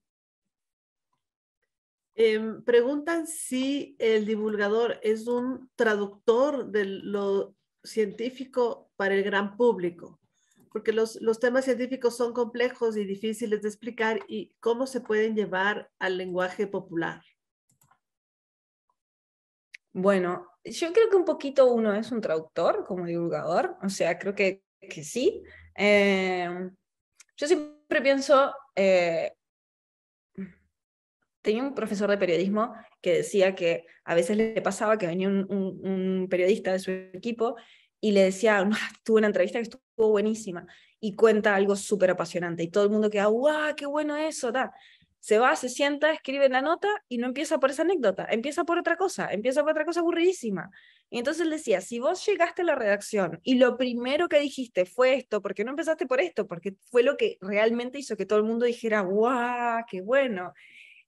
Em, preguntan si el divulgador es un traductor de lo científico para el gran público porque los, temas científicos son complejos y difíciles de explicar y cómo se pueden llevar al lenguaje popular. Bueno, yo creo que un poquito uno es un traductor como divulgador, o sea, creo que, que sí. Eh, yo siempre pienso, eh, tenía un profesor de periodismo que decía que a veces le pasaba que venía un periodista de su equipo y le decía, tuve una entrevista que estuvo buenísima y cuenta algo súper apasionante y todo el mundo queda, ¡guau, qué bueno eso! Da. Se va, se sienta, escribe la nota y no empieza por esa anécdota, empieza por otra cosa, empieza por otra cosa aburridísima. Y entonces le decía, si vos llegaste a la redacción y lo primero que dijiste fue esto, ¿por qué no empezaste por esto? Porque fue lo que realmente hizo que todo el mundo dijera, ¡guau, qué bueno!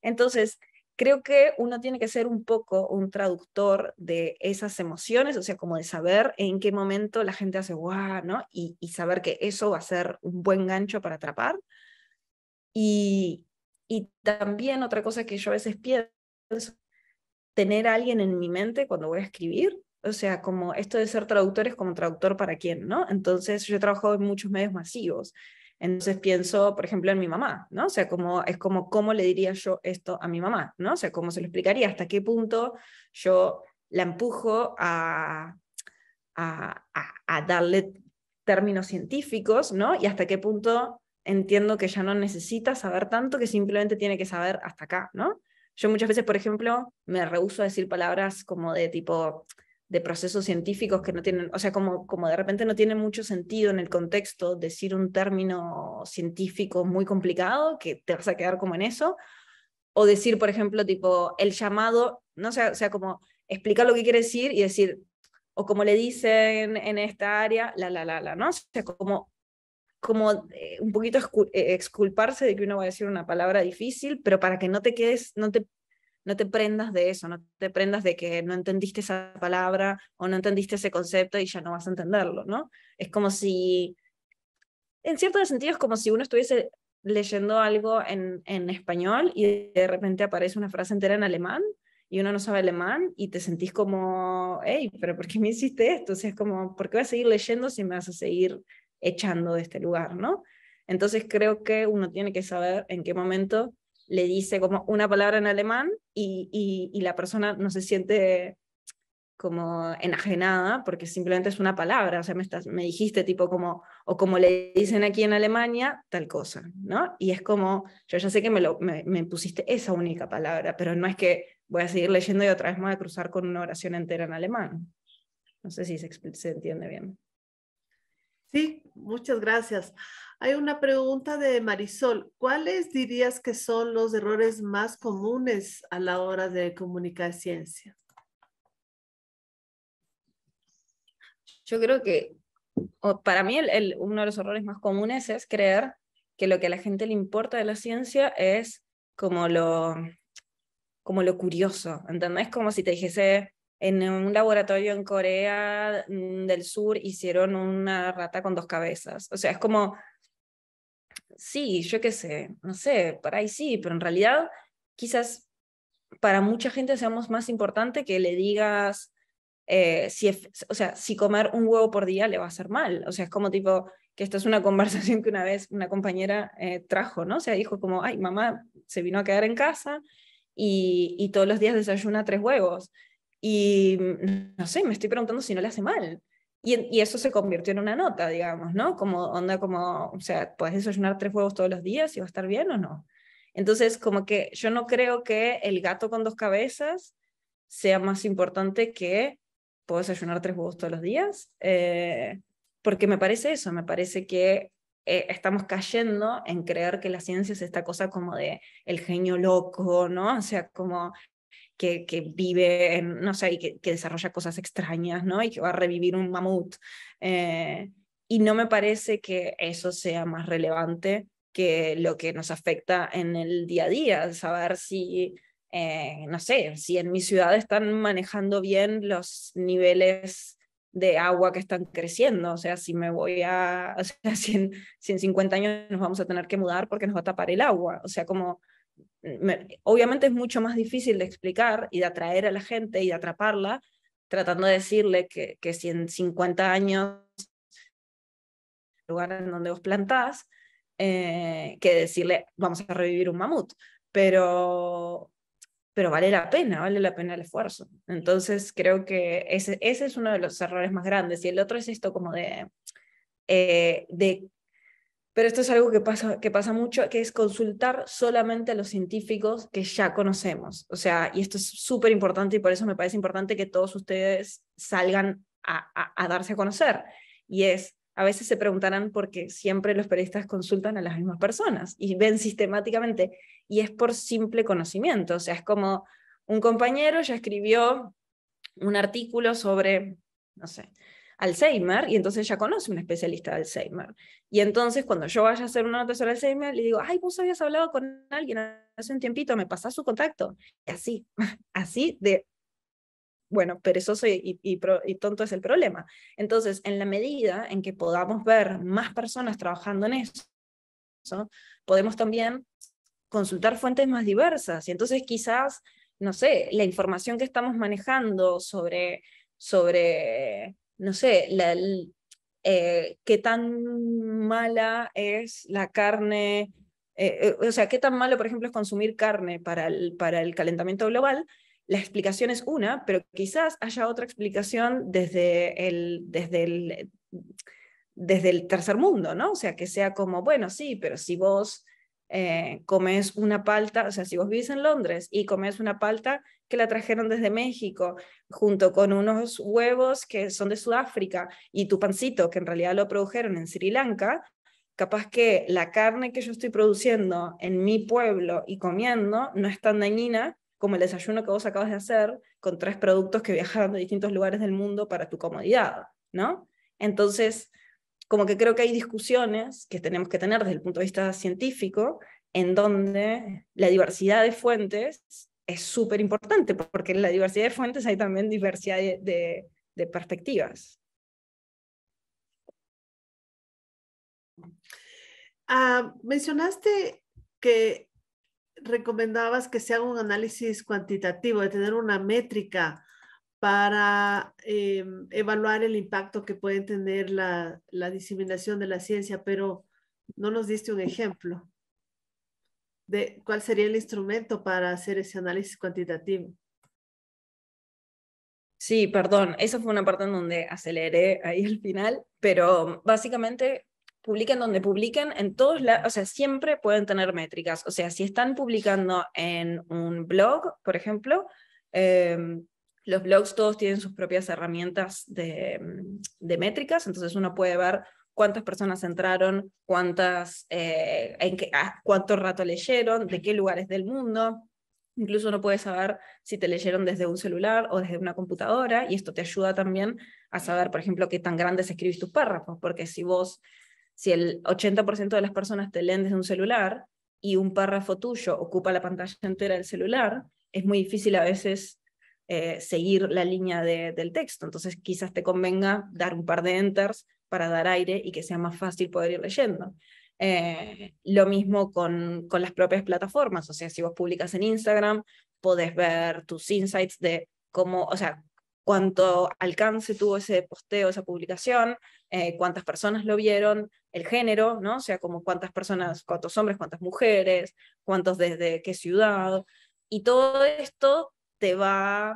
Entonces, creo que uno tiene que ser un poco un traductor de esas emociones, o sea, como de saber en qué momento la gente hace guau, ¿no? Y, saber que eso va a ser un buen gancho para atrapar. Y, y también otra cosa que yo a veces pienso, tener a alguien en mi mente cuando voy a escribir, o sea, como esto de ser traductor es como traductor para quién, ¿no? Entonces yo he trabajado en muchos medios masivos entonces pienso, por ejemplo, en mi mamá, ¿no? O sea, es como cómo le diría yo esto a mi mamá, ¿no? O sea, cómo se lo explicaría, hasta qué punto yo la empujo a, a, darle términos científicos, ¿no? Y hasta qué punto entiendo que ya no necesita saber tanto, que simplemente tiene que saber hasta acá, ¿no? Yo muchas veces, por ejemplo, me rehuso a decir palabras como de tipo, de procesos científicos que no tienen, o sea, como, como de repente no tiene mucho sentido en el contexto decir un término científico muy complicado, que te vas a quedar como en eso, o decir, por ejemplo, tipo, el llamado, no o sea, o sea, como explicar lo que quiere decir y decir, o como le dicen en esta área, la, la, la, la, ¿no? O sea, como, como eh, un poquito eh, exculparse de que uno va a decir una palabra difícil, pero para que no te quedes, no te no te prendas de eso, no te prendas de que no entendiste esa palabra o no entendiste ese concepto y ya no vas a entenderlo, ¿no? Es como si, en cierto sentido, es como si uno estuviese leyendo algo en, en español y de repente aparece una frase entera en alemán y uno no sabe alemán y te sentís como, hey, pero ¿por qué me hiciste esto? es como, ¿por qué voy a seguir leyendo si me vas a seguir echando de este lugar, ¿no? Entonces creo que uno tiene que saber en qué momento le dice como una palabra en alemán y, la persona no se siente como enajenada, porque simplemente es una palabra, o sea, me, dijiste tipo como, o como le dicen aquí en Alemania, tal cosa, ¿no? Y es como, yo ya sé que me, lo, pusiste esa única palabra, pero no es que voy a seguir leyendo y otra vez me voy a cruzar con una oración entera en alemán. No sé si se entiende bien. Sí, muchas gracias. Hay una pregunta de Marisol. ¿Cuáles dirías que son los errores más comunes a la hora de comunicar ciencia? Yo creo que para mí uno de los errores más comunes es creer que lo que a la gente le importa de la ciencia es como lo, como lo curioso, ¿entendés? Como si te dijese, en un laboratorio en Corea mm, del Sur hicieron una rata con dos cabezas. O sea, es como sí, yo qué sé, no sé, por ahí sí, pero en realidad quizás para mucha gente seamos más importante que le digas, eh, si, o sea, si comer un huevo por día le va a hacer mal. O sea, es como tipo, que esta es una (laughs) conversación que una vez una compañera eh, trajo, ¿no? O sea, dijo como, ay, mamá se vino a quedar en casa y todos los días desayuna tres huevos. Y mm, no sé, me estoy preguntando si no le hace mal. Y, eso se convirtió en una nota, digamos, ¿no? Como onda, como, o sea, puedes desayunar tres huevos todos los días y va a estar bien o no. Entonces, como que yo no creo que el gato con dos cabezas sea más importante que puedes desayunar tres huevos todos los días, eh, porque me parece eso, me parece que eh, estamos cayendo en creer que la ciencia es esta cosa como de el genio loco, ¿no? O sea, como que, vive, en, no sé, y que, desarrolla cosas extrañas, ¿no? Y que va a revivir un mamut. Eh, y no me parece que eso sea más relevante que lo que nos afecta en el día a día, saber si, eh, no sé, si en mi ciudad están manejando bien los niveles de agua que están creciendo, o sea, si me voy a, (laughs) o sea, si años nos vamos a tener que mudar porque nos va a tapar el agua, o sea, como obviamente es mucho más difícil de explicar y de atraer a la gente y de atraparla, tratando de decirle que, que si en 50 años, el lugar en donde vos plantás, eh, que decirle vamos a revivir un mamut, pero, pero vale la pena, vale la pena el esfuerzo. Entonces creo que ese, es uno de los errores más grandes y el otro es esto como de, eh, de pero esto es algo que pasa, que pasa mucho, que es consultar solamente a los científicos que ya conocemos. O sea, y esto es súper importante y por eso me parece importante que todos ustedes salgan a, a, darse a conocer. Y es, a veces se preguntarán por qué siempre los periodistas consultan a las mismas personas y ven sistemáticamente. Y es por simple conocimiento. O sea, es como un compañero ya escribió un artículo sobre, no sé, Alzheimer y entonces ya conoce un especialista de Alzheimer. Y entonces cuando yo vaya a hacer una nota sobre Alzheimer, le digo, ay, vos habías hablado con alguien hace un tiempito, me pasás su contacto. Y así, (laughs) así de, bueno, perezoso y, y tonto es el problema. Entonces, en la medida en que podamos ver más personas trabajando en eso, podemos también consultar fuentes más diversas. Y entonces quizás, no sé, la información que estamos manejando sobre, sobre no sé, eh, qué tan mala es la carne, eh, eh, o sea, qué tan malo, por ejemplo, es consumir carne para el, para el calentamiento global. La explicación es una, pero quizás haya otra explicación desde el, desde el, desde el tercer mundo, ¿no? O sea, que sea como, bueno, sí, pero si vos comes una palta, o sea, si vos vivís en Londres y comes una palta que la trajeron desde México, junto con unos huevos que son de Sudáfrica y tu pancito, que en realidad lo produjeron en Sri Lanka, capaz que la carne que yo estoy produciendo en mi pueblo y comiendo no es tan dañina como el desayuno que vos acabas de hacer con tres productos que viajaron de distintos lugares del mundo para tu comodidad, ¿no? Entonces, como que creo que hay discusiones que tenemos que tener desde el punto de vista científico en donde la diversidad de fuentes es súper importante porque en la diversidad de fuentes hay también diversidad de, de, perspectivas. Ah, mencionaste que recomendabas que se haga un análisis cuantitativo, de tener una métrica para em, evaluar el impacto que puede tener la, la diseminación de la ciencia, pero no nos diste un ejemplo de cuál sería el instrumento para hacer ese análisis cuantitativo. Sí, perdón, esa fue una parte en donde aceleré ahí al final, pero básicamente publican donde publican, en todos lados, o sea, siempre pueden tener métricas. O sea, si están publicando en un blog, por ejemplo, em, los blogs todos tienen sus propias herramientas de, de métricas, entonces uno puede ver cuántas personas entraron, cuántas, eh, en qué, cuánto rato leyeron, de qué lugares del mundo. Incluso no puedes saber si te leyeron desde un celular o desde una computadora y esto te ayuda también a saber, por ejemplo, qué tan grandes escribís tus párrafos, porque si vos, si el 80% de las personas te leen desde un celular y un párrafo tuyo ocupa la pantalla entera del celular, es muy difícil a veces eh, seguir la línea del texto. Entonces quizás te convenga dar un par de enters para dar aire y que sea más fácil poder ir leyendo. Eh, lo mismo con, con las propias plataformas, o sea, si vos publicas en Instagram, podés ver tus insights de cómo, o sea, cuánto alcance tuvo ese posteo, esa publicación, eh, cuántas personas lo vieron, el género, ¿no? O sea, como cuántas personas, cuántos hombres, cuántas mujeres, cuántos desde qué ciudad. Y todo esto te va,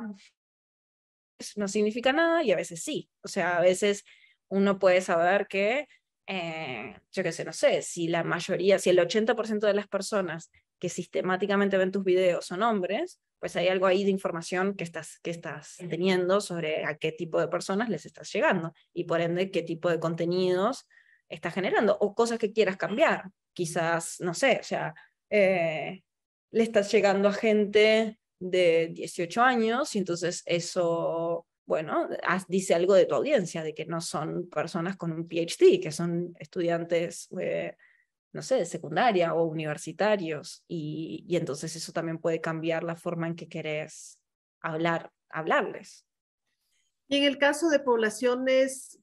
no significa nada y a veces sí. O sea, a veces uno puede saber que, eh, yo qué sé, no sé, si la mayoría, si el 80% de las personas que sistemáticamente ven tus videos son hombres, pues hay algo ahí de información que estás, que estás teniendo sobre a qué tipo de personas les estás llegando y por ende qué tipo de contenidos estás generando o cosas que quieras cambiar. Quizás, no sé, o sea, eh, le estás llegando a gente de 18 años y entonces eso bueno, dice algo de tu audiencia, de que no son personas con un PhD, que son estudiantes, eh, no sé, de secundaria o universitarios, y, entonces eso también puede cambiar la forma en que querés hablar, hablarles. Y en el caso de poblaciones,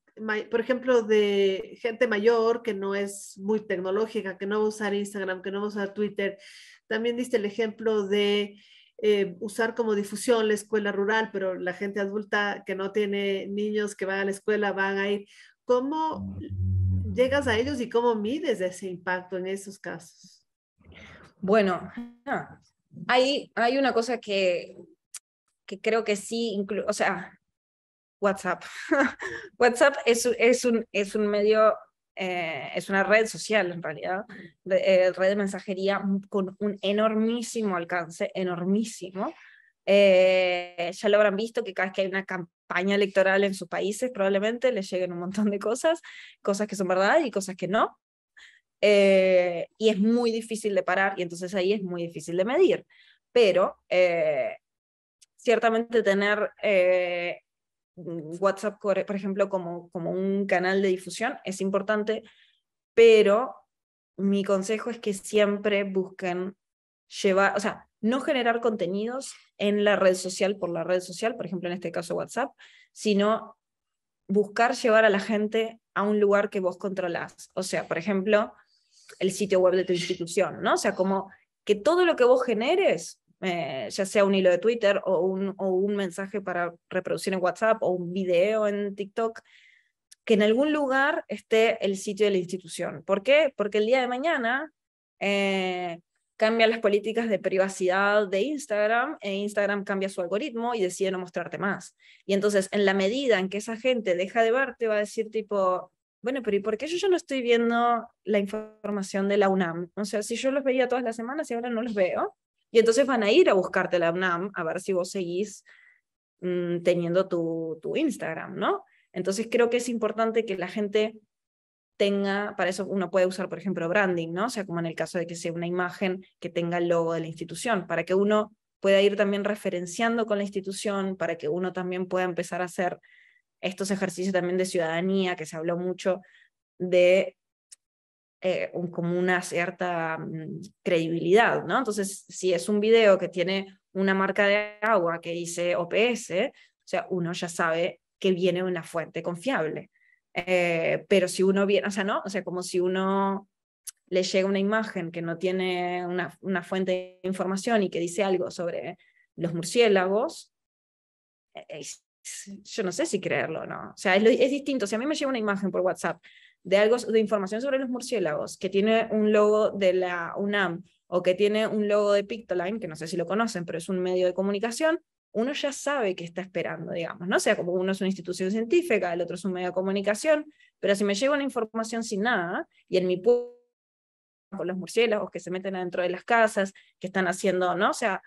por ejemplo, de gente mayor que no es muy tecnológica, que no va a usar Instagram, que no va a usar Twitter, también diste el ejemplo de eh, usar como difusión la escuela rural, pero la gente adulta que no tiene niños que van a la escuela van a ir. ¿Cómo llegas a ellos y cómo mides ese impacto en esos casos? Bueno, ah, hay, hay una cosa que, que creo que sí, o sea, WhatsApp. (laughs) WhatsApp es, es, un, es un medio eh, es una red social en realidad, eh, red de mensajería con un enormísimo alcance, enormísimo. Eh, ya lo habrán visto que cada vez que hay una campaña electoral en sus países, probablemente les lleguen un montón de cosas, cosas que son verdad y cosas que no. y es muy difícil de parar y entonces ahí es muy difícil de medir. Pero ciertamente tener WhatsApp, por ejemplo, como, como un canal de difusión, es importante, pero mi consejo es que siempre busquen llevar, o sea, no generar contenidos en la red social por la red social, por ejemplo, en este caso WhatsApp, sino buscar llevar a la gente a un lugar que vos controlás. O sea, por ejemplo, el sitio web de tu institución, ¿no? O sea, como que todo lo que vos generes eh, ya sea un hilo de Twitter o un, mensaje para reproducir en WhatsApp o un video en TikTok, que en algún lugar esté el sitio de la institución. ¿Por qué? Porque el día de mañana eh, cambian las políticas de privacidad de Instagram e Instagram cambia su algoritmo y decide no mostrarte más. Y entonces, en la medida en que esa gente deja de verte, va a decir tipo, bueno, pero ¿y por qué yo ya no estoy viendo la información de la UNAM? O sea, si yo los veía todas las semanas y ahora no los veo, y entonces van a ir a buscarte la UNAM a ver si vos seguís mm, teniendo tu, tu Instagram, ¿no? Entonces creo que es importante que la gente tenga, para eso uno puede usar, por ejemplo, branding, ¿no? O sea, como en el caso de que sea una imagen que tenga el logo de la institución, para que uno pueda ir también referenciando con la institución, para que uno también pueda empezar a hacer estos ejercicios también de ciudadanía, que se habló mucho de eh, un, como una cierta mm, credibilidad, ¿no? Entonces, si es un video que tiene una marca de agua que dice OPS, o sea, uno ya sabe que viene de una fuente confiable. Eh, pero si uno viene, o sea, ¿no? O sea, como si uno le llega una imagen que no tiene una, una fuente de información y que dice algo sobre los murciélagos, e, yo no sé si creerlo o no. O sea, es, distinto. si a mí me llega una imagen por WhatsApp de algo de información sobre los murciélagos que tiene un logo de la UNAM o que tiene un logo de Pictoline, que no sé si lo conocen, pero es un medio de comunicación, uno ya sabe que está esperando, digamos, ¿no? O sea, como uno es una institución científica, el otro es un medio de comunicación, pero si me llega una información sin nada y en mi pueblo con los murciélagos que se meten adentro de las casas, que están haciendo, ¿no? O sea,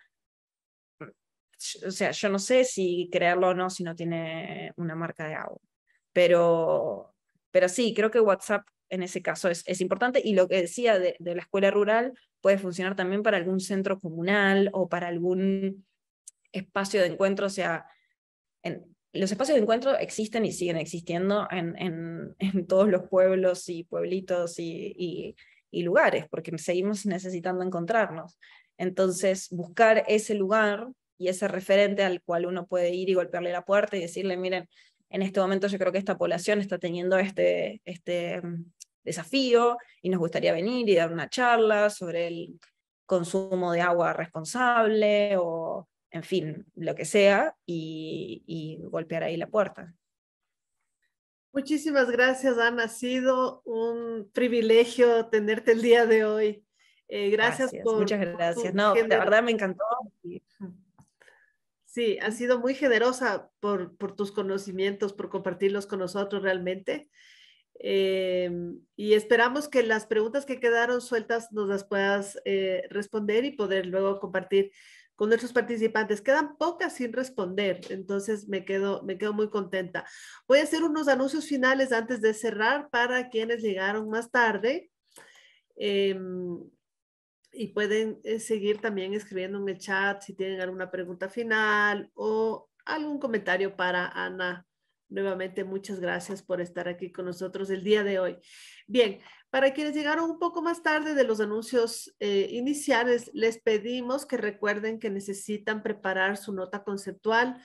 o sea, yo no sé si creerlo o no si no tiene una marca de agua, pero pero sí, creo que WhatsApp en ese caso es, importante y lo que decía de, la escuela rural puede funcionar también para algún centro comunal o para algún espacio de encuentro, o sea, en, los espacios de encuentro existen y siguen existiendo en, todos los pueblos y pueblitos y, y, y lugares, porque seguimos necesitando encontrarnos. Entonces, buscar ese lugar y ese referente al cual uno puede ir y golpearle la puerta y decirle, miren, en este momento yo creo que esta población está teniendo este, este mm, desafío y nos gustaría venir y dar una charla sobre el consumo de agua responsable o, en fin, lo que sea y, golpear ahí la puerta. Muchísimas gracias, Ana. Ha sido un privilegio tenerte el día de hoy. Eh, gracias, por. Muchas gracias. No, de verdad me encantó. Sí, has sido muy generosa por, tus conocimientos, por compartirlos con nosotros realmente. Em, y esperamos que las preguntas que quedaron sueltas nos las puedas eh, responder y poder luego compartir con nuestros participantes. Quedan pocas sin responder, entonces me quedo, me quedo muy contenta. Voy a hacer unos anuncios finales antes de cerrar para quienes llegaron más tarde. Em, y pueden eh, seguir también escribiendo en el chat si tienen alguna pregunta final o algún comentario para Ana. Nuevamente, muchas gracias por estar aquí con nosotros el día de hoy. Bien, para quienes llegaron un poco más tarde de los anuncios eh, iniciales, les pedimos que recuerden que necesitan preparar su nota conceptual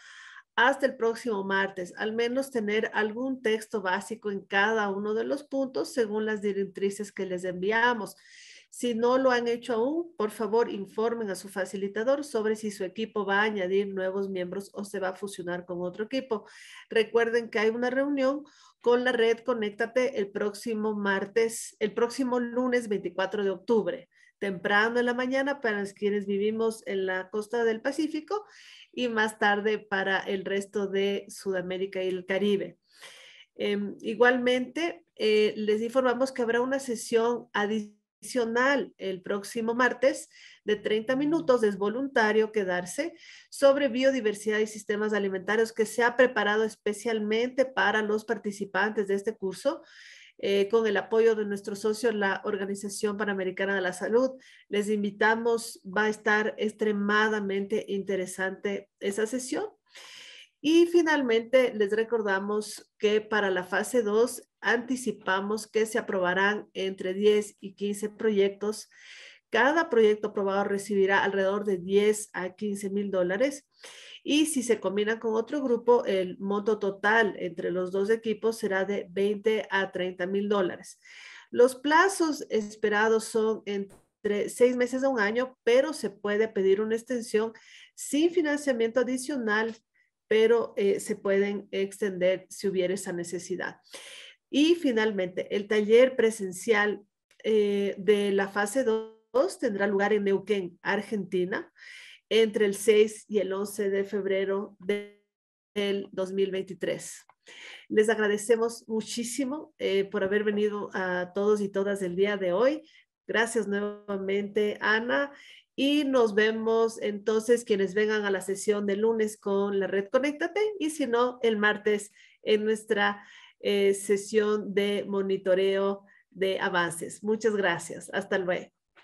hasta el próximo martes, al menos tener algún texto básico en cada uno de los puntos según las directrices que les enviamos. Si no lo han hecho aún, por favor informen a su facilitador sobre si su equipo va a añadir nuevos miembros o se va a fusionar con otro equipo. Recuerden que hay una reunión con la red Conéctate el próximo martes, el próximo lunes 24 de octubre, temprano en la mañana para quienes vivimos en la costa del Pacífico y más tarde para el resto de Sudamérica y el Caribe. Em, igualmente, eh, les informamos que habrá una sesión adicional el próximo martes de 30 minutos. Es voluntario quedarse sobre biodiversidad y sistemas alimentarios que se ha preparado especialmente para los participantes de este curso. Eh, con el apoyo de nuestro socio, la Organización Panamericana de la Salud. Les invitamos, va a estar extremadamente interesante esa sesión. Y finalmente, les recordamos que para la fase 2 anticipamos que se aprobarán entre 10 y 15 proyectos. Cada proyecto aprobado recibirá alrededor de 10 a 15 mil dólares. Y si se combina con otro grupo, el monto total entre los dos equipos será de 20 a 30 mil dólares. Los plazos esperados son entre seis meses a un año, pero se puede pedir una extensión sin financiamiento adicional pero eh, se pueden extender si hubiera esa necesidad. Y finalmente, el taller presencial eh, de la fase 2 tendrá lugar en Neuquén, Argentina, entre el 6 y el 11 de febrero del 2023. Les agradecemos muchísimo eh, por haber venido a todos y todas el día de hoy. Gracias nuevamente, Ana, y nos vemos entonces quienes vengan a la sesión de lunes con la red Conéctate y si no, el martes en nuestra eh, sesión de monitoreo de avances. Muchas gracias. Hasta luego.